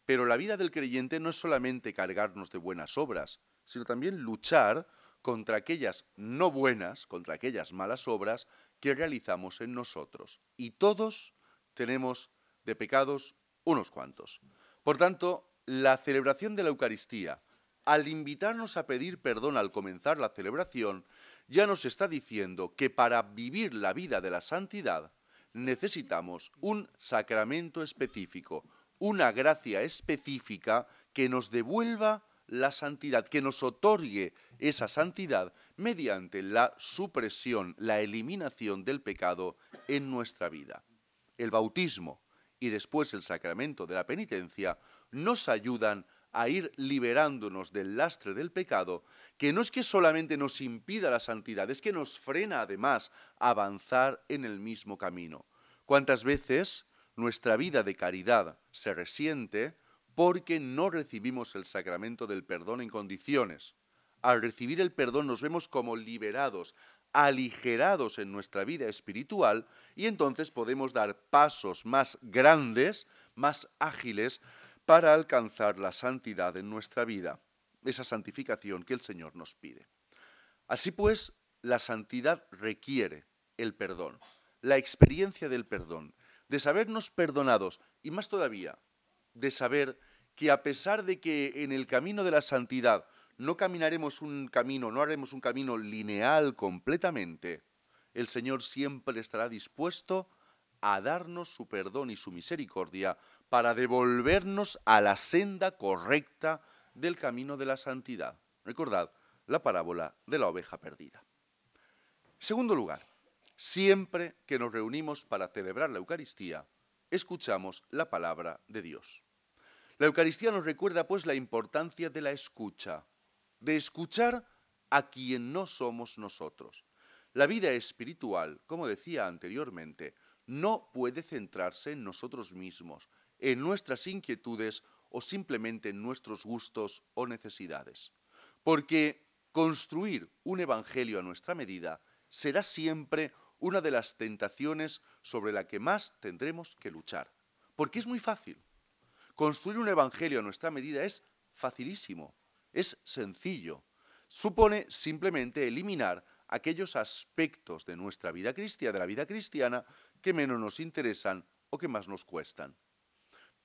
Pero la vida del creyente no es solamente cargarnos de buenas obras, sino también luchar contra aquellas no buenas, contra aquellas malas obras que realizamos en nosotros. Y todos tenemos de pecados unos cuantos. Por tanto, la celebración de la Eucaristía, al invitarnos a pedir perdón al comenzar la celebración, ya nos está diciendo que para vivir la vida de la santidad necesitamos un sacramento específico, una gracia específica que nos devuelva la santidad, que nos otorgue esa santidad mediante la supresión, la eliminación del pecado en nuestra vida. El bautismo y después el sacramento de la penitencia nos ayudan a ir liberándonos del lastre del pecado, que no es que solamente nos impida la santidad, es que nos frena además avanzar en el mismo camino. ¿Cuántas veces nuestra vida de caridad se resiente porque no recibimos el sacramento del perdón en condiciones. Al recibir el perdón nos vemos como liberados, aligerados en nuestra vida espiritual y entonces podemos dar pasos más grandes, más ágiles, para alcanzar la santidad en nuestra vida, esa santificación que el Señor nos pide. Así pues, la santidad requiere el perdón, la experiencia del perdón, de sabernos perdonados y más todavía, de saber que a pesar de que en el camino de la santidad no caminaremos un camino, no haremos un camino lineal completamente, el Señor siempre estará dispuesto a darnos su perdón y su misericordia para devolvernos a la senda correcta del camino de la santidad. Recordad la parábola de la oveja perdida. Segundo lugar, Siempre que nos reunimos para celebrar la Eucaristía, escuchamos la palabra de Dios. La Eucaristía nos recuerda pues la importancia de la escucha, de escuchar a quien no somos nosotros. La vida espiritual, como decía anteriormente, no puede centrarse en nosotros mismos, en nuestras inquietudes o simplemente en nuestros gustos o necesidades. Porque construir un evangelio a nuestra medida será siempre una de las tentaciones sobre la que más tendremos que luchar. Porque es muy fácil. Construir un evangelio a nuestra medida es facilísimo, es sencillo. Supone simplemente eliminar aquellos aspectos de nuestra vida cristiana, de la vida cristiana, que menos nos interesan o que más nos cuestan.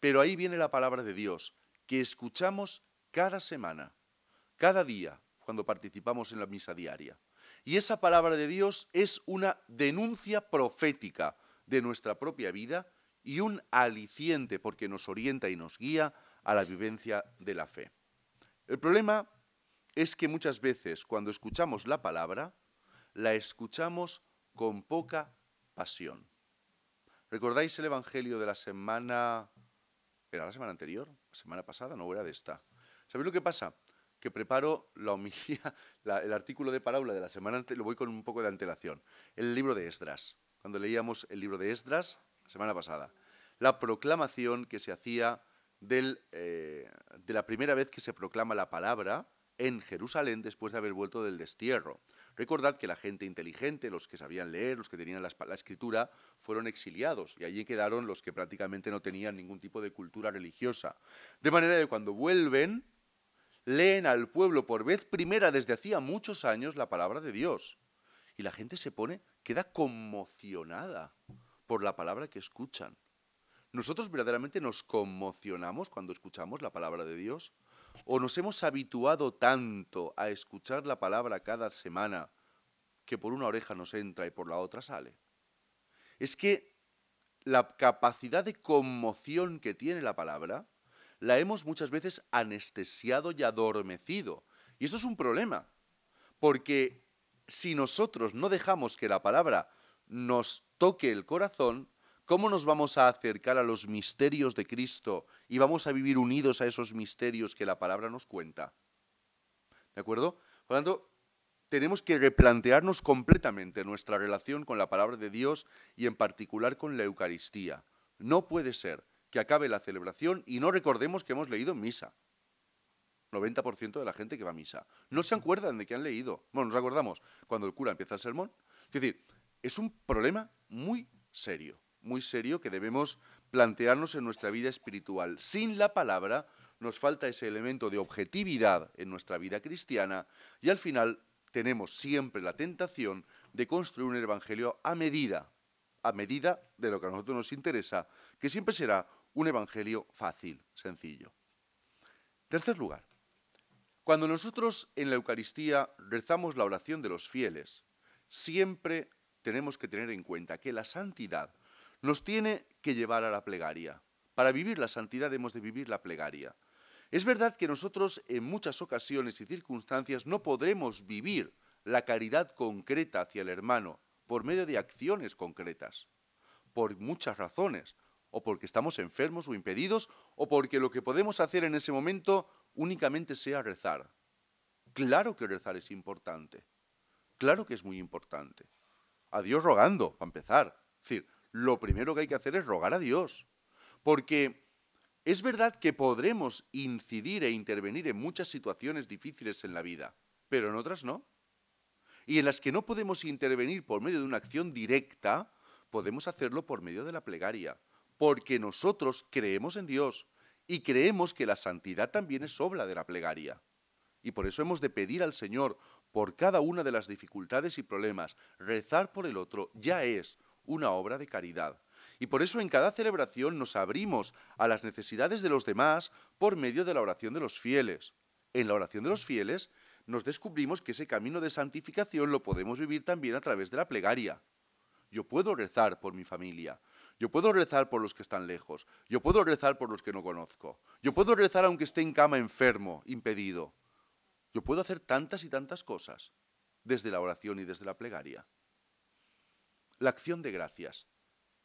Pero ahí viene la palabra de Dios, que escuchamos cada semana, cada día, cuando participamos en la misa diaria. Y esa palabra de Dios es una denuncia profética de nuestra propia vida y un aliciente porque nos orienta y nos guía a la vivencia de la fe. El problema es que muchas veces cuando escuchamos la palabra, la escuchamos con poca pasión. ¿Recordáis el Evangelio de la semana... ¿Era la semana anterior? ¿La semana pasada? No, era de esta. ¿Sabéis lo que pasa? que preparo la el artículo de parábola de la semana lo voy con un poco de antelación. El libro de Esdras, cuando leíamos el libro de Esdras la semana pasada, la proclamación que se hacía eh, de la primera vez que se proclama la palabra en Jerusalén después de haber vuelto del destierro. Recordad que la gente inteligente, los que sabían leer, los que tenían la, la, escritura, fueron exiliados y allí quedaron los que prácticamente no tenían ningún tipo de cultura religiosa. De manera que cuando vuelven, leen al pueblo por vez primera desde hacía muchos años la palabra de Dios. Y la gente se pone, queda conmocionada por la palabra que escuchan. Nosotros verdaderamente nos conmocionamos cuando escuchamos la palabra de Dios o nos hemos habituado tanto a escuchar la palabra cada semana que por una oreja nos entra y por la otra sale. Es que la capacidad de conmoción que tiene la palabra la hemos muchas veces anestesiado y adormecido. Y esto es un problema, porque si nosotros no dejamos que la palabra nos toque el corazón, ¿cómo nos vamos a acercar a los misterios de Cristo y vamos a vivir unidos a esos misterios que la palabra nos cuenta? ¿De acuerdo? Por lo tanto, tenemos que replantearnos completamente nuestra relación con la palabra de Dios y en particular con la Eucaristía. No puede ser que acabe la celebración y no recordemos que hemos leído misa. 90% de la gente que va a misa. No se acuerdan de que han leído. Bueno, nos acordamos cuando el cura empieza el sermón. Es decir, es un problema muy serio, muy serio que debemos plantearnos en nuestra vida espiritual. Sin la palabra nos falta ese elemento de objetividad en nuestra vida cristiana y al final tenemos siempre la tentación de construir un evangelio a medida, a medida de lo que a nosotros nos interesa, que siempre será un evangelio fácil, sencillo. Tercer lugar, cuando nosotros en la Eucaristía rezamos la oración de los fieles, siempre tenemos que tener en cuenta que la santidad nos tiene que llevar a la plegaria. Para vivir la santidad hemos de vivir la plegaria. Es verdad que nosotros en muchas ocasiones y circunstancias no podremos vivir la caridad concreta hacia el hermano por medio de acciones concretas, por muchas razones, o porque estamos enfermos o impedidos, o porque lo que podemos hacer en ese momento únicamente sea rezar. Claro que rezar es importante. Claro que es muy importante. A Dios rogando, para empezar. Es decir, lo primero que hay que hacer es rogar a Dios. Porque es verdad que podremos incidir e intervenir en muchas situaciones difíciles en la vida, pero en otras no. Y en las que no podemos intervenir por medio de una acción directa, podemos hacerlo por medio de la plegaria, porque nosotros creemos en Dios y creemos que la santidad también es obra de la plegaria. Y por eso hemos de pedir al Señor por cada una de las dificultades y problemas. Rezar por el otro ya es una obra de caridad. Y por eso en cada celebración nos abrimos a las necesidades de los demás por medio de la oración de los fieles. En la oración de los fieles nos descubrimos que ese camino de santificación lo podemos vivir también a través de la plegaria. Yo puedo rezar por mi familia, yo puedo rezar por los que están lejos. Yo puedo rezar por los que no conozco. Yo puedo rezar aunque esté en cama enfermo, impedido. Yo puedo hacer tantas y tantas cosas desde la oración y desde la plegaria. La acción de gracias.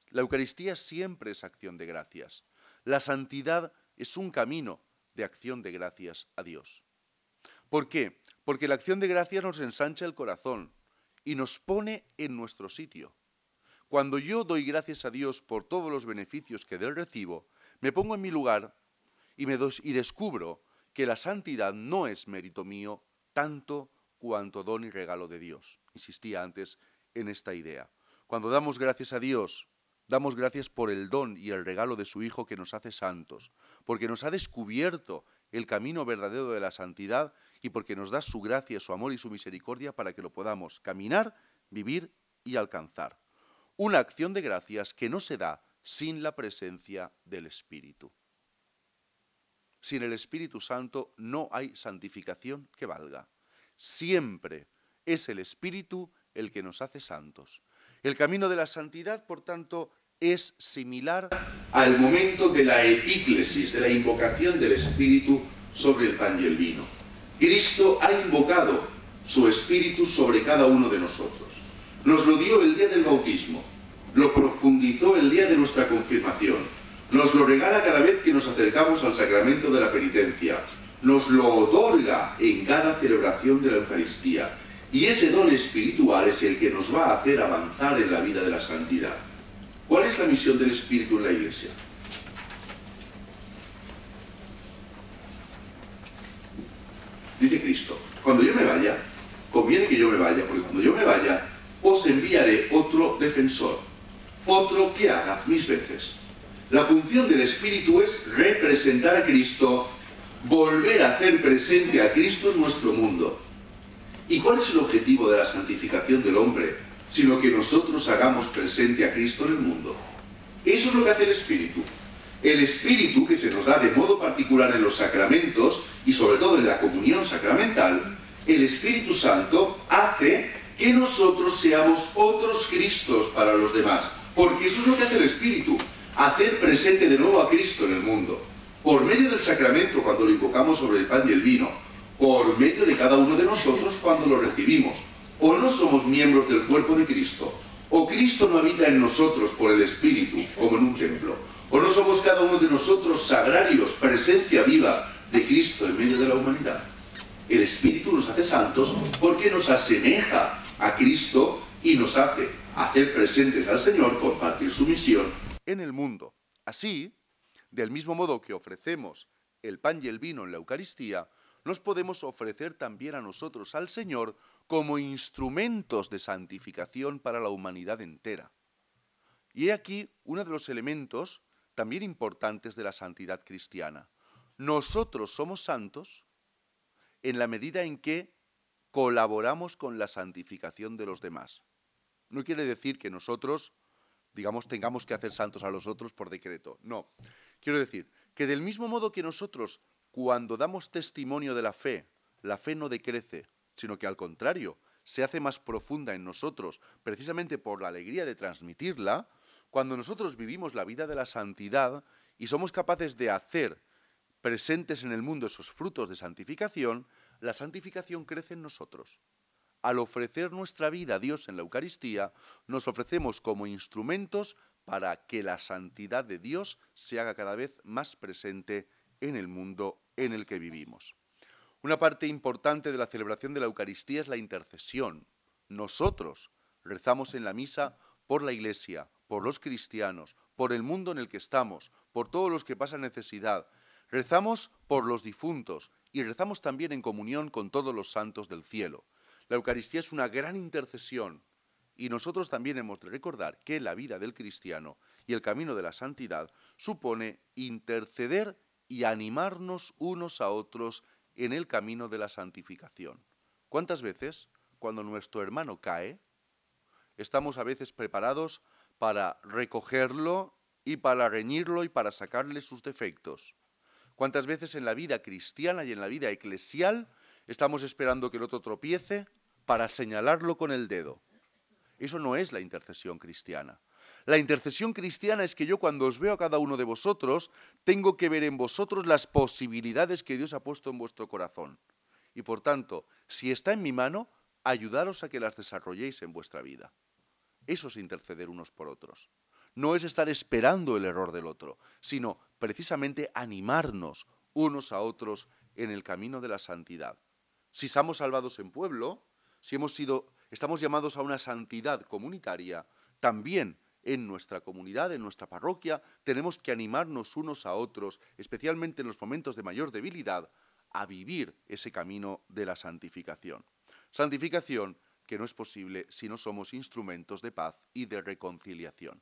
La Eucaristía siempre es acción de gracias. La santidad es un camino de acción de gracias a Dios. ¿Por qué? Porque la acción de gracias nos ensancha el corazón y nos pone en nuestro sitio. Cuando yo doy gracias a Dios por todos los beneficios que de Él recibo, me pongo en mi lugar y, y descubro que la santidad no es mérito mío tanto cuanto don y regalo de Dios. Insistía antes en esta idea. Cuando damos gracias a Dios, damos gracias por el don y el regalo de su Hijo que nos hace santos, porque nos ha descubierto el camino verdadero de la santidad y porque nos da su gracia, su amor y su misericordia para que lo podamos caminar, vivir y alcanzar una acción de gracias que no se da sin la presencia del Espíritu. Sin el Espíritu Santo no hay santificación que valga. Siempre es el Espíritu el que nos hace santos. El camino de la santidad, por tanto, es similar al momento de la epíclesis, de la invocación del Espíritu sobre el pan y el vino. Cristo ha invocado su Espíritu sobre cada uno de nosotros. Nos lo dio el día del bautismo, lo profundizó el día de nuestra confirmación, nos lo regala cada vez que nos acercamos al sacramento de la penitencia, nos lo otorga en cada celebración de la Eucaristía. Y ese don espiritual es el que nos va a hacer avanzar en la vida de la santidad. ¿Cuál es la misión del Espíritu en la Iglesia? Dice Cristo, cuando yo me vaya, conviene que yo me vaya, porque cuando yo me vaya, os enviaré otro defensor, otro que haga mis veces. La función del Espíritu es representar a Cristo, volver a hacer presente a Cristo en nuestro mundo. ¿Y cuál es el objetivo de la santificación del hombre? Sino que nosotros hagamos presente a Cristo en el mundo. Eso es lo que hace el Espíritu. El Espíritu que se nos da de modo particular en los sacramentos y sobre todo en la comunión sacramental, el Espíritu Santo hace que nosotros seamos otros Cristos para los demás. Porque eso es lo que hace el Espíritu, hacer presente de nuevo a Cristo en el mundo. Por medio del sacramento cuando lo invocamos sobre el pan y el vino, por medio de cada uno de nosotros cuando lo recibimos. O no somos miembros del cuerpo de Cristo, o Cristo no habita en nosotros por el Espíritu, como en un templo. O no somos cada uno de nosotros sagrarios, presencia viva de Cristo en medio de la humanidad. El Espíritu nos hace santos porque nos asemeja a Cristo y nos hace hacer presentes al Señor, compartir su misión en el mundo. Así, del mismo modo que ofrecemos el pan y el vino en la Eucaristía, nos podemos ofrecer también a nosotros al Señor como instrumentos de santificación para la humanidad entera. Y he aquí uno de los elementos también importantes de la santidad cristiana. Nosotros somos santos en la medida en que colaboramos con la santificación de los demás. No quiere decir que nosotros, digamos, tengamos que hacer santos a los otros por decreto. No. Quiero decir que del mismo modo que nosotros, cuando damos testimonio de la fe, la fe no decrece, sino que al contrario, se hace más profunda en nosotros, precisamente por la alegría de transmitirla, cuando nosotros vivimos la vida de la santidad y somos capaces de hacer presentes en el mundo esos frutos de santificación, la santificación crece en nosotros. Al ofrecer nuestra vida a Dios en la Eucaristía, nos ofrecemos como instrumentos para que la santidad de Dios se haga cada vez más presente en el mundo en el que vivimos. Una parte importante de la celebración de la Eucaristía es la intercesión. Nosotros rezamos en la misa por la Iglesia, por los cristianos, por el mundo en el que estamos, por todos los que pasan necesidad. Rezamos por los difuntos y rezamos también en comunión con todos los santos del cielo. La Eucaristía es una gran intercesión y nosotros también hemos de recordar que la vida del cristiano y el camino de la santidad supone interceder y animarnos unos a otros en el camino de la santificación. ¿Cuántas veces, cuando nuestro hermano cae, estamos a veces preparados para recogerlo y para reñirlo y para sacarle sus defectos? ¿Cuántas veces en la vida cristiana y en la vida eclesial estamos esperando que el otro tropiece para señalarlo con el dedo? Eso no es la intercesión cristiana. La intercesión cristiana es que yo cuando os veo a cada uno de vosotros, tengo que ver en vosotros las posibilidades que Dios ha puesto en vuestro corazón. Y por tanto, si está en mi mano, ayudaros a que las desarrolléis en vuestra vida. Eso es interceder unos por otros no es estar esperando el error del otro, sino precisamente animarnos unos a otros en el camino de la santidad. Si somos salvados en pueblo, si hemos sido, estamos llamados a una santidad comunitaria, también en nuestra comunidad, en nuestra parroquia, tenemos que animarnos unos a otros, especialmente en los momentos de mayor debilidad, a vivir ese camino de la santificación. Santificación que no es posible si no somos instrumentos de paz y de reconciliación.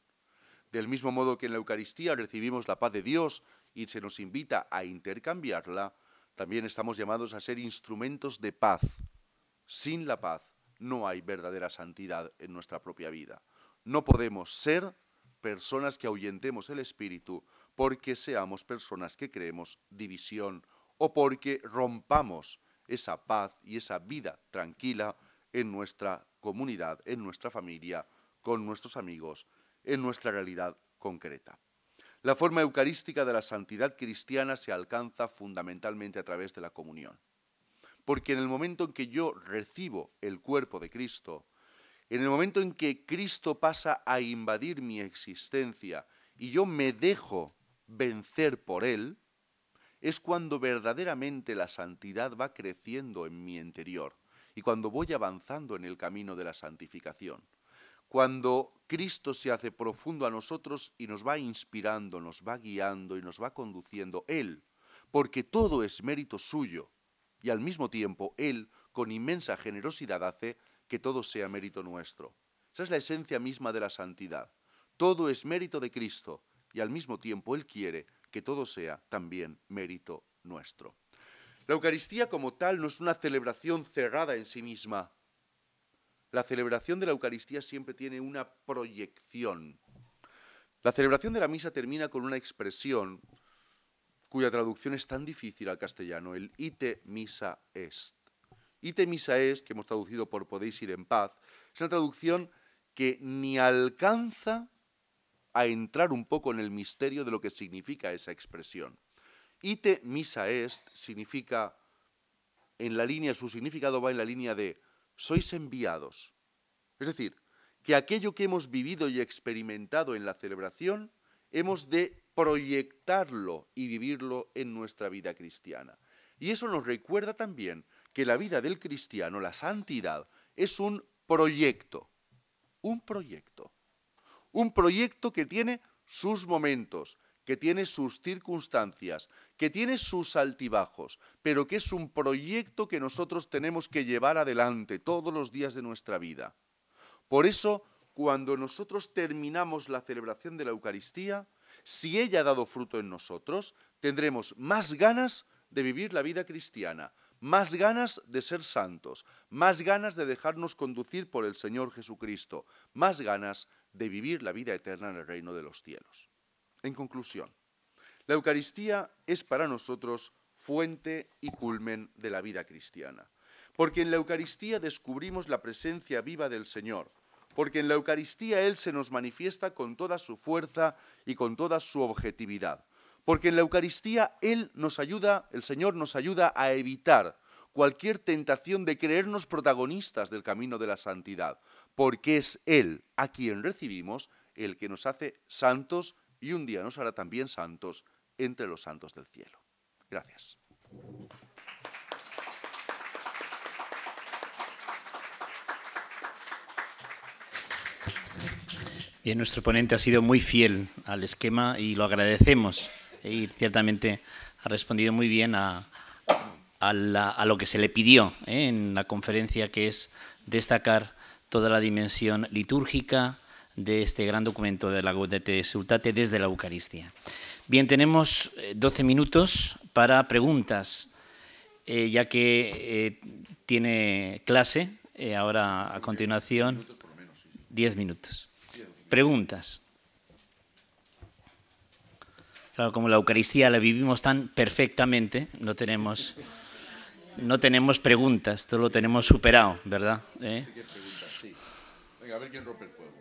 Del mismo modo que en la Eucaristía recibimos la paz de Dios y se nos invita a intercambiarla, también estamos llamados a ser instrumentos de paz. Sin la paz no hay verdadera santidad en nuestra propia vida. No podemos ser personas que ahuyentemos el espíritu porque seamos personas que creemos división o porque rompamos esa paz y esa vida tranquila en nuestra comunidad, en nuestra familia, con nuestros amigos, en nuestra realidad concreta. La forma eucarística de la santidad cristiana se alcanza fundamentalmente a través de la comunión. Porque en el momento en que yo recibo el cuerpo de Cristo, en el momento en que Cristo pasa a invadir mi existencia y yo me dejo vencer por Él, es cuando verdaderamente la santidad va creciendo en mi interior y cuando voy avanzando en el camino de la santificación cuando Cristo se hace profundo a nosotros y nos va inspirando, nos va guiando y nos va conduciendo Él, porque todo es mérito suyo, y al mismo tiempo Él, con inmensa generosidad, hace que todo sea mérito nuestro. Esa es la esencia misma de la santidad. Todo es mérito de Cristo, y al mismo tiempo Él quiere que todo sea también mérito nuestro. La Eucaristía como tal no es una celebración cerrada en sí misma, la celebración de la Eucaristía siempre tiene una proyección. La celebración de la misa termina con una expresión cuya traducción es tan difícil al castellano, el ite misa est. Ite misa est, que hemos traducido por podéis ir en paz, es una traducción que ni alcanza a entrar un poco en el misterio de lo que significa esa expresión. Ite misa est significa, en la línea, su significado va en la línea de sois enviados. Es decir, que aquello que hemos vivido y experimentado en la celebración, hemos de proyectarlo y vivirlo en nuestra vida cristiana. Y eso nos recuerda también que la vida del cristiano, la santidad, es un proyecto, un proyecto, un proyecto que tiene sus momentos, que tiene sus circunstancias, que tiene sus altibajos, pero que es un proyecto que nosotros tenemos que llevar adelante todos los días de nuestra vida. Por eso, cuando nosotros terminamos la celebración de la Eucaristía, si ella ha dado fruto en nosotros, tendremos más ganas de vivir la vida cristiana, más ganas de ser santos, más ganas de dejarnos conducir por el Señor Jesucristo, más ganas de vivir la vida eterna en el reino de los cielos. En conclusión, la Eucaristía es para nosotros fuente y culmen de la vida cristiana, porque en la Eucaristía descubrimos la presencia viva del Señor, porque en la Eucaristía Él se nos manifiesta con toda su fuerza y con toda su objetividad, porque en la Eucaristía Él nos ayuda, el Señor nos ayuda a evitar cualquier tentación de creernos protagonistas del camino de la santidad, porque es Él a quien recibimos el que nos hace santos y un día nos hará también santos entre los santos del cielo. Gracias. Bien, nuestro ponente ha sido muy fiel al esquema y lo agradecemos. Y ciertamente ha respondido muy bien a, a, lo que se le pidió ¿eh? en la conferencia, que es destacar toda la dimensión litúrgica, de este gran documento de la Gaudete Sultate desde la Eucaristía. Bien, tenemos 12 eh, minutos para preguntas, eh, ya que eh, tiene clase ahora a continuación. 10 minutos. Preguntas. Claro, como la Eucaristía la vivimos tan perfectamente, no tenemos, no tenemos preguntas, todo lo tenemos superado, ¿verdad? a ver quién rompe el fuego.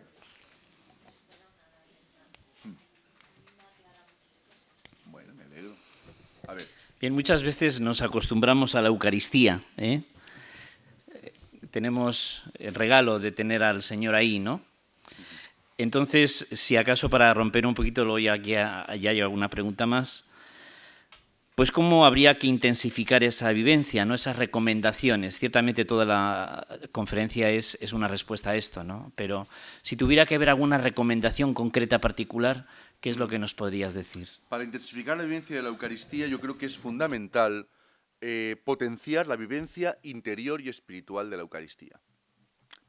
muchas veces nos acostumbramos a la Eucaristía. ¿eh? Tenemos el regalo de tener al Señor ahí, ¿no? Entonces, si acaso para romper un poquito, luego ya, hay alguna pregunta más, pues cómo habría que intensificar esa vivencia, ¿no? esas recomendaciones. Ciertamente toda la conferencia es, es una respuesta a esto, ¿no? pero si tuviera que haber alguna recomendación concreta particular, ¿Qué es lo que nos podrías decir? Para intensificar la vivencia de la Eucaristía yo creo que es fundamental eh, potenciar la vivencia interior y espiritual de la Eucaristía.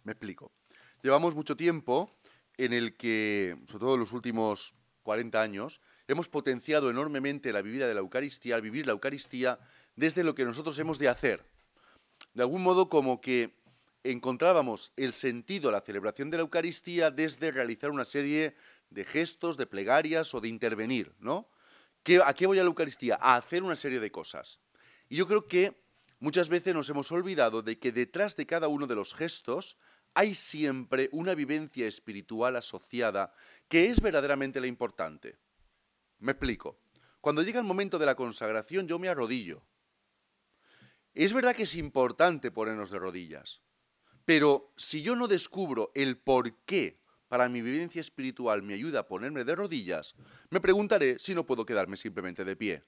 Me explico. Llevamos mucho tiempo en el que, sobre todo en los últimos 40 años, hemos potenciado enormemente la vida de la Eucaristía, al vivir la Eucaristía, desde lo que nosotros hemos de hacer. De algún modo como que encontrábamos el sentido a la celebración de la Eucaristía desde realizar una serie de gestos, de plegarias o de intervenir, ¿no? ¿A qué voy a la Eucaristía? A hacer una serie de cosas. Y yo creo que muchas veces nos hemos olvidado de que detrás de cada uno de los gestos hay siempre una vivencia espiritual asociada que es verdaderamente la importante. Me explico. Cuando llega el momento de la consagración yo me arrodillo. Es verdad que es importante ponernos de rodillas, pero si yo no descubro el por qué para mi vivencia espiritual me ayuda a ponerme de rodillas, me preguntaré si no puedo quedarme simplemente de pie.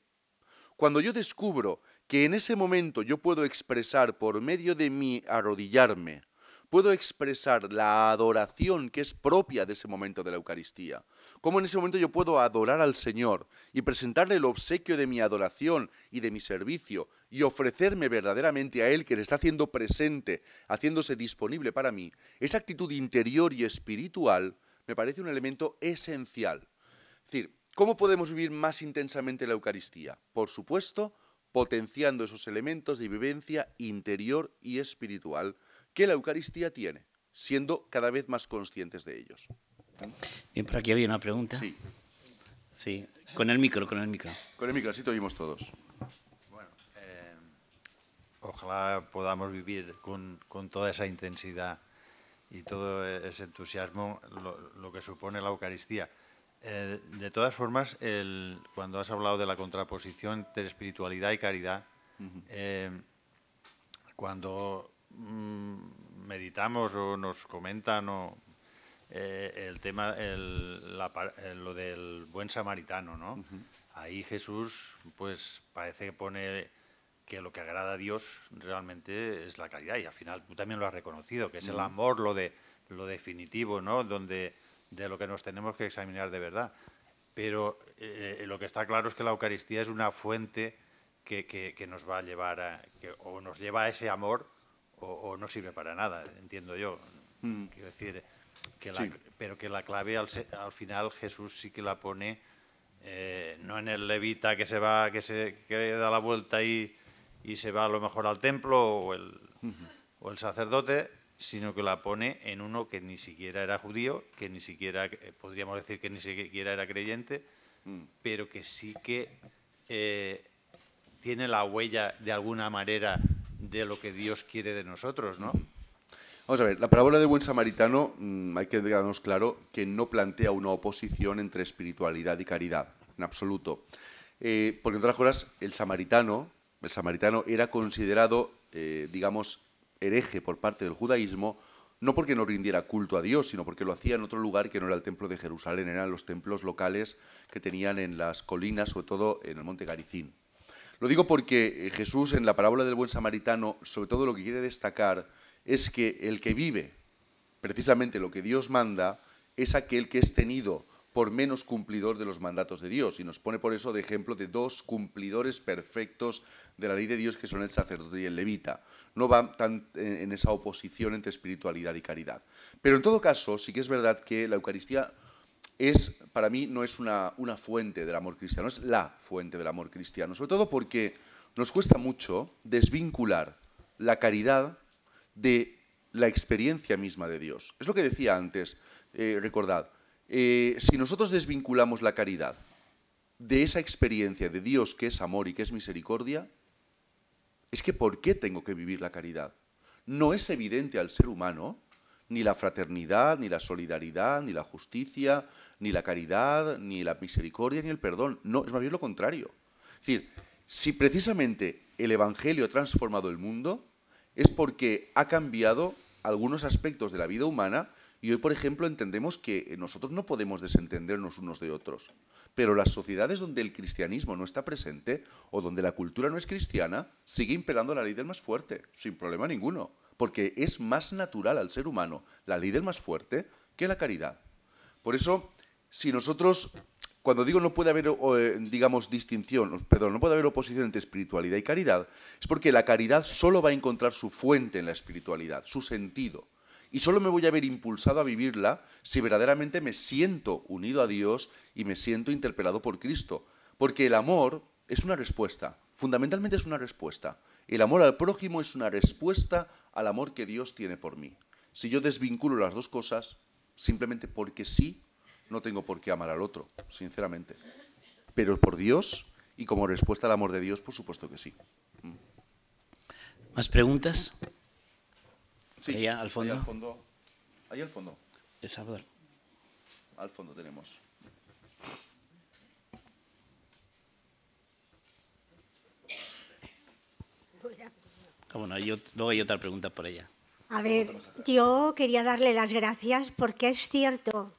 Cuando yo descubro que en ese momento yo puedo expresar por medio de mí arrodillarme, puedo expresar la adoración que es propia de ese momento de la Eucaristía. Cómo en ese momento yo puedo adorar al Señor y presentarle el obsequio de mi adoración y de mi servicio y ofrecerme verdaderamente a Él que le está haciendo presente, haciéndose disponible para mí. Esa actitud interior y espiritual me parece un elemento esencial. Es decir, ¿cómo podemos vivir más intensamente la Eucaristía? Por supuesto, potenciando esos elementos de vivencia interior y espiritual que la Eucaristía tiene, siendo cada vez más conscientes de ellos. Bien, por aquí había una pregunta. Sí. con el micro, con el micro. Con el micro, así te oímos todos. Bueno, eh, ojalá podamos vivir con, toda esa intensidad y todo ese entusiasmo lo, que supone la Eucaristía. Eh, de todas formas, cuando has hablado de la contraposición entre espiritualidad y caridad, eh, cuando Mm, meditamos o nos comentan eh, el tema, eh, lo del buen samaritano, ¿no? Ahí Jesús, pues parece que pone que lo que agrada a Dios realmente es la caridad y al final tú también lo has reconocido, que es el amor lo de lo definitivo, ¿no? Donde de lo que nos tenemos que examinar de verdad. Pero eh, lo que está claro es que la Eucaristía es una fuente que, nos va a llevar a, o nos lleva a ese amor o, no sirve para nada, entiendo yo. Mm. Quiero decir, pero que la clave al, final Jesús sí que la pone eh, no en el levita que se va, que se da la vuelta y, se va a lo mejor al templo o el, sacerdote, sino que la pone en uno que ni siquiera era judío, que ni siquiera, eh, podríamos decir que ni siquiera era creyente, mm. pero que sí que eh, tiene la huella de alguna manera de lo que Dios quiere de nosotros, ¿no? Vamos a ver, la parábola de buen samaritano, mm, hay que dejarnos claro que no plantea una oposición entre espiritualidad y caridad, en absoluto. Eh, porque, entre otras cosas, el samaritano, el samaritano era considerado, eh, digamos, hereje por parte del judaísmo, no porque no rindiera culto a Dios, sino porque lo hacía en otro lugar que no era el templo de Jerusalén, eran los templos locales que tenían en las colinas, sobre todo en el monte Garicín. Lo digo porque eh, Jesús en la parábola del buen samaritano, sobre todo lo que quiere destacar es que el que vive precisamente lo que Dios manda es aquel que es tenido por menos cumplidor de los mandatos de Dios. Y nos pone por eso de ejemplo de dos cumplidores perfectos de la ley de Dios que son el sacerdote y el levita. No va tan eh, en esa oposición entre espiritualidad y caridad. Pero en todo caso, sí que es verdad que la Eucaristía es, para mí no es una, fuente del amor cristiano, es la fuente del amor cristiano, sobre todo porque nos cuesta mucho desvincular la caridad de la experiencia misma de Dios. Es lo que decía antes, eh, recordad, eh, si nosotros desvinculamos la caridad de esa experiencia de Dios que es amor y que es misericordia, es que ¿por qué tengo que vivir la caridad? No es evidente al ser humano ni la fraternidad, ni la solidaridad, ni la justicia, ni la caridad, ni la misericordia, ni el perdón. No, es más bien lo contrario. Es decir, si precisamente el Evangelio ha transformado el mundo, es porque ha cambiado algunos aspectos de la vida humana y hoy, por ejemplo, entendemos que nosotros no podemos desentendernos unos de otros. Pero las sociedades donde el cristianismo no está presente o donde la cultura no es cristiana, sigue imperando la ley del más fuerte, sin problema ninguno porque es más natural al ser humano la ley del más fuerte que la caridad. Por eso, si nosotros, cuando digo no puede haber, eh, digamos, distinción, perdón, no puede haber oposición entre espiritualidad y caridad, es porque la caridad solo va a encontrar su fuente en la espiritualidad, su sentido. Y solo me voy a ver impulsado a vivirla si verdaderamente me siento unido a Dios y me siento interpelado por Cristo. Porque el amor es una respuesta, fundamentalmente es una respuesta. El amor al prójimo es una respuesta al amor que Dios tiene por mí. Si yo desvinculo las dos cosas, simplemente porque sí, no tengo por qué amar al otro, sinceramente. Pero por Dios y como respuesta al amor de Dios, por supuesto que sí. Mm. ¿Más preguntas? Sí, al fondo. Ahí al fondo. al Al fondo tenemos. Bueno, luego hay otra pregunta por ella. A ver, yo quería darle las gracias porque es cierto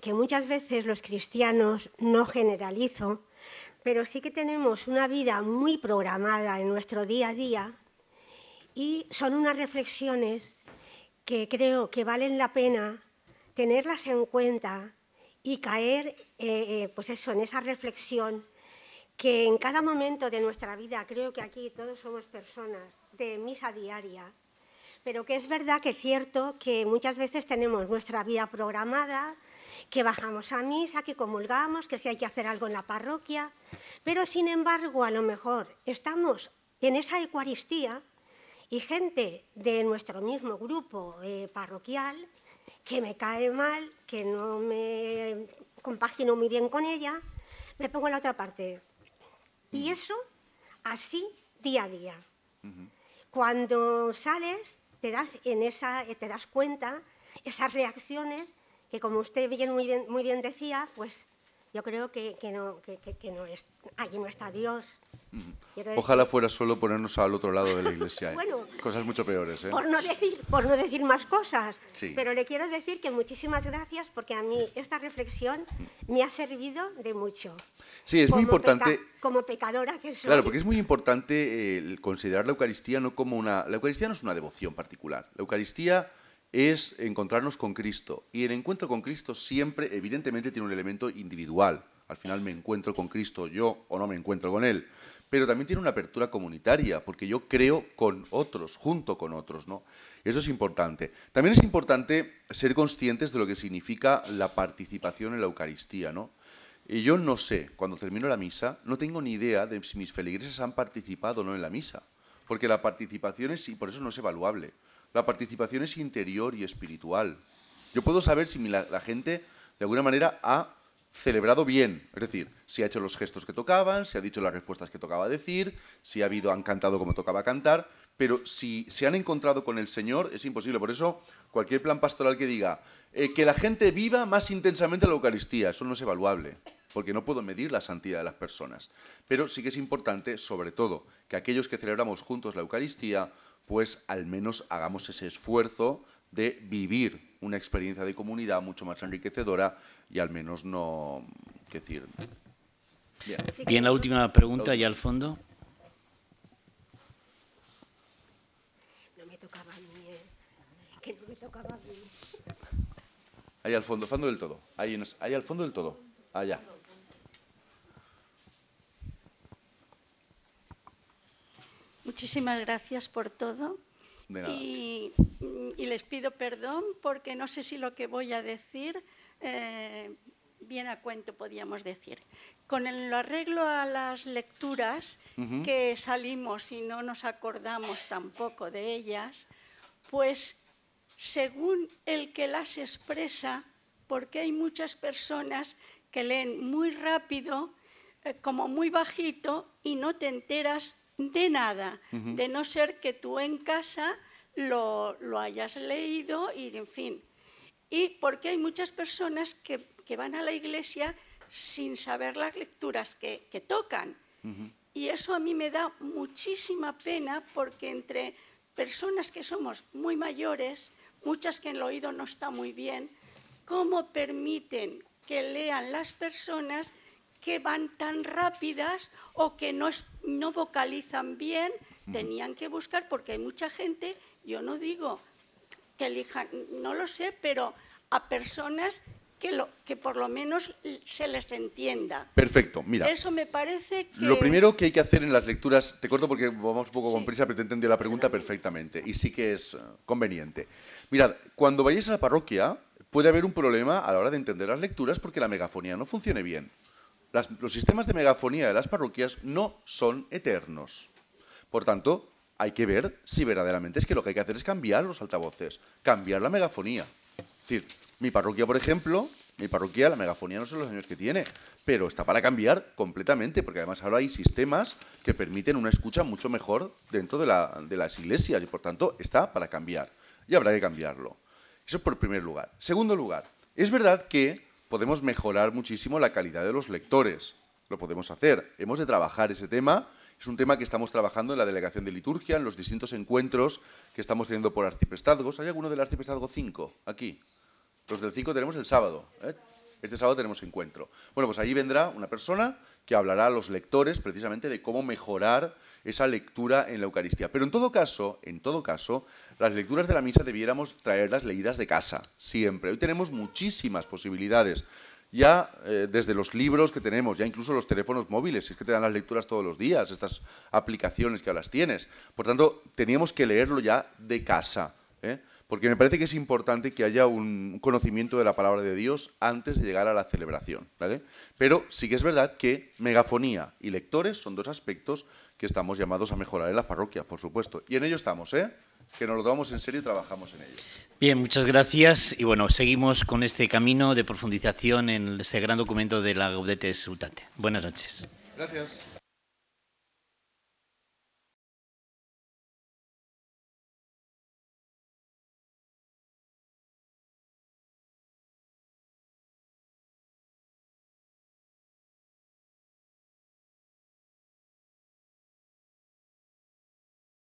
que muchas veces los cristianos, no generalizo, pero sí que tenemos una vida muy programada en nuestro día a día y son unas reflexiones que creo que valen la pena tenerlas en cuenta y caer, eh, eh, pues eso, en esa reflexión que en cada momento de nuestra vida, creo que aquí todos somos personas de misa diaria, pero que es verdad que es cierto que muchas veces tenemos nuestra vida programada, que bajamos a misa, que comulgamos, que si hay que hacer algo en la parroquia, pero sin embargo a lo mejor estamos en esa Eucaristía y gente de nuestro mismo grupo eh, parroquial que me cae mal, que no me compagino muy bien con ella, me pongo en la otra parte. Y eso así día a día. Cuando sales, te das, en esa, te das cuenta esas reacciones que, como usted muy, bien, muy bien decía, pues yo creo que, que no, que, que, no es, allí ah, no está Dios. Ojalá fuera solo ponernos al otro lado de la iglesia. ¿eh? cosas mucho peores. ¿eh? Por, no decir, por no decir más cosas. Pero le quiero decir que muchísimas gracias porque a mí esta reflexión mm. me ha servido de mucho. Sí, es muy importante. como pecadora que soy. Claro, porque es muy importante eh, considerar la Eucaristía no como una. La Eucaristía no es una devoción particular. La Eucaristía es encontrarnos con Cristo. Y el encuentro con Cristo siempre, evidentemente, tiene un elemento individual. Al final me encuentro con Cristo yo o no me encuentro con Él. Pero también tiene una apertura comunitaria, porque yo creo con otros, junto con otros, ¿no? Eso es importante. También es importante ser conscientes de lo que significa la participación en la Eucaristía, ¿no? Y yo no sé, cuando termino la misa, no tengo ni idea de si mis feligreses han participado o no en la misa, porque la participación es, y por eso no es evaluable. La participación es interior y espiritual. Yo puedo saber si la, gente, de alguna manera, ha celebrado bien. Es decir, si ha hecho los gestos que tocaban, si ha dicho las respuestas que tocaba decir, si ha habido, han cantado como tocaba cantar, pero si se han encontrado con el Señor es imposible. Por eso, cualquier plan pastoral que diga eh, que la gente viva más intensamente la Eucaristía, eso no es evaluable, porque no puedo medir la santidad de las personas. Pero sí que es importante, sobre todo, que aquellos que celebramos juntos la Eucaristía pues al menos hagamos ese esfuerzo de vivir una experiencia de comunidad mucho más enriquecedora y al menos no, qué decir. Bien. la última pregunta allá al fondo. No me tocaba a mí, eh. que no me tocaba a mí. Ahí al fondo, fondo del todo. Ahí, al fondo del todo. Allá. Muchísimas gracias por todo. Mm, y, les pido perdón porque no sé si lo que voy a decir, eh, bien a cuento podíamos decir. Con el arreglo a las lecturas que salimos y no nos acordamos tampoco de ellas, pues según el que las expresa, porque hay muchas personas que leen muy rápido, eh, como muy bajito, y no te enteras de nada, de no ser que tú en casa lo, hayas leído y en fin. Y porque hay muchas personas que, van a la iglesia sin saber las lecturas que, tocan. Y eso a mí me da muchísima pena porque entre personas que somos muy mayores, muchas que en el oído no está muy bien, ¿cómo permiten que lean las personas que van tan rápidas o que no, no vocalizan bien, tenían que buscar, porque hay mucha gente, yo no digo que elijan, no lo sé, pero a personas que, lo, que por lo menos se les entienda. Perfecto, mira. Eso me parece Lo primero que hay que hacer en las lecturas, te corto porque vamos un poco con prisa, pero te he la pregunta perfectamente y sí que es eh, conveniente. Mirad, cuando vayáis a la parroquia puede haber un problema a la hora de entender las lecturas porque la megafonía no funcione bien los sistemas de megafonía de las parroquias no son eternos. Por tanto, hay que ver si verdaderamente es que lo que hay que hacer es cambiar los altavoces, cambiar la megafonía. Es decir, mi parroquia, por ejemplo, mi parroquia, la megafonía no son los años que tiene, pero está para cambiar completamente, porque además ahora hay sistemas que permiten una escucha mucho mejor dentro de, las iglesias y por tanto está para cambiar y habrá que cambiarlo. Eso es por primer lugar. Segundo lugar, es verdad que podemos mejorar muchísimo la calidad de los lectores. Lo podemos hacer. Hemos de trabajar ese tema. Es un tema que estamos trabajando en la Delegación de Liturgia, en los distintos encuentros que estamos teniendo por arciprestazgos. ¿Hay alguno del arciprestazgo 5 aquí? Los del 5 tenemos el sábado. ¿eh? Este sábado tenemos encuentro. Bueno, pues allí vendrá una persona que hablará a los lectores precisamente de cómo mejorar esa lectura en la Eucaristía. Pero en todo caso, en todo caso, las lecturas de la misa debiéramos traerlas leídas de casa, siempre. Hoy tenemos muchísimas posibilidades. Ya eh, desde los libros que tenemos, ya incluso los teléfonos móviles, es que te dan las lecturas todos los días, estas aplicaciones que ahora las tienes. Por tanto, teníamos que leerlo ya de casa. ¿eh? Porque me parece que es importante que haya un conocimiento de la palabra de Dios antes de llegar a la celebración. ¿vale? Pero sí que es verdad que megafonía y lectores son dos aspectos que estamos llamados a mejorar en la parroquia, por supuesto. Y en ello estamos, ¿eh? que nos lo tomamos en serio y trabajamos en ello. Bien, muchas gracias. Y bueno, seguimos con este camino de profundización en este gran documento de la Gaudete Sultante. Buenas noches. Gracias.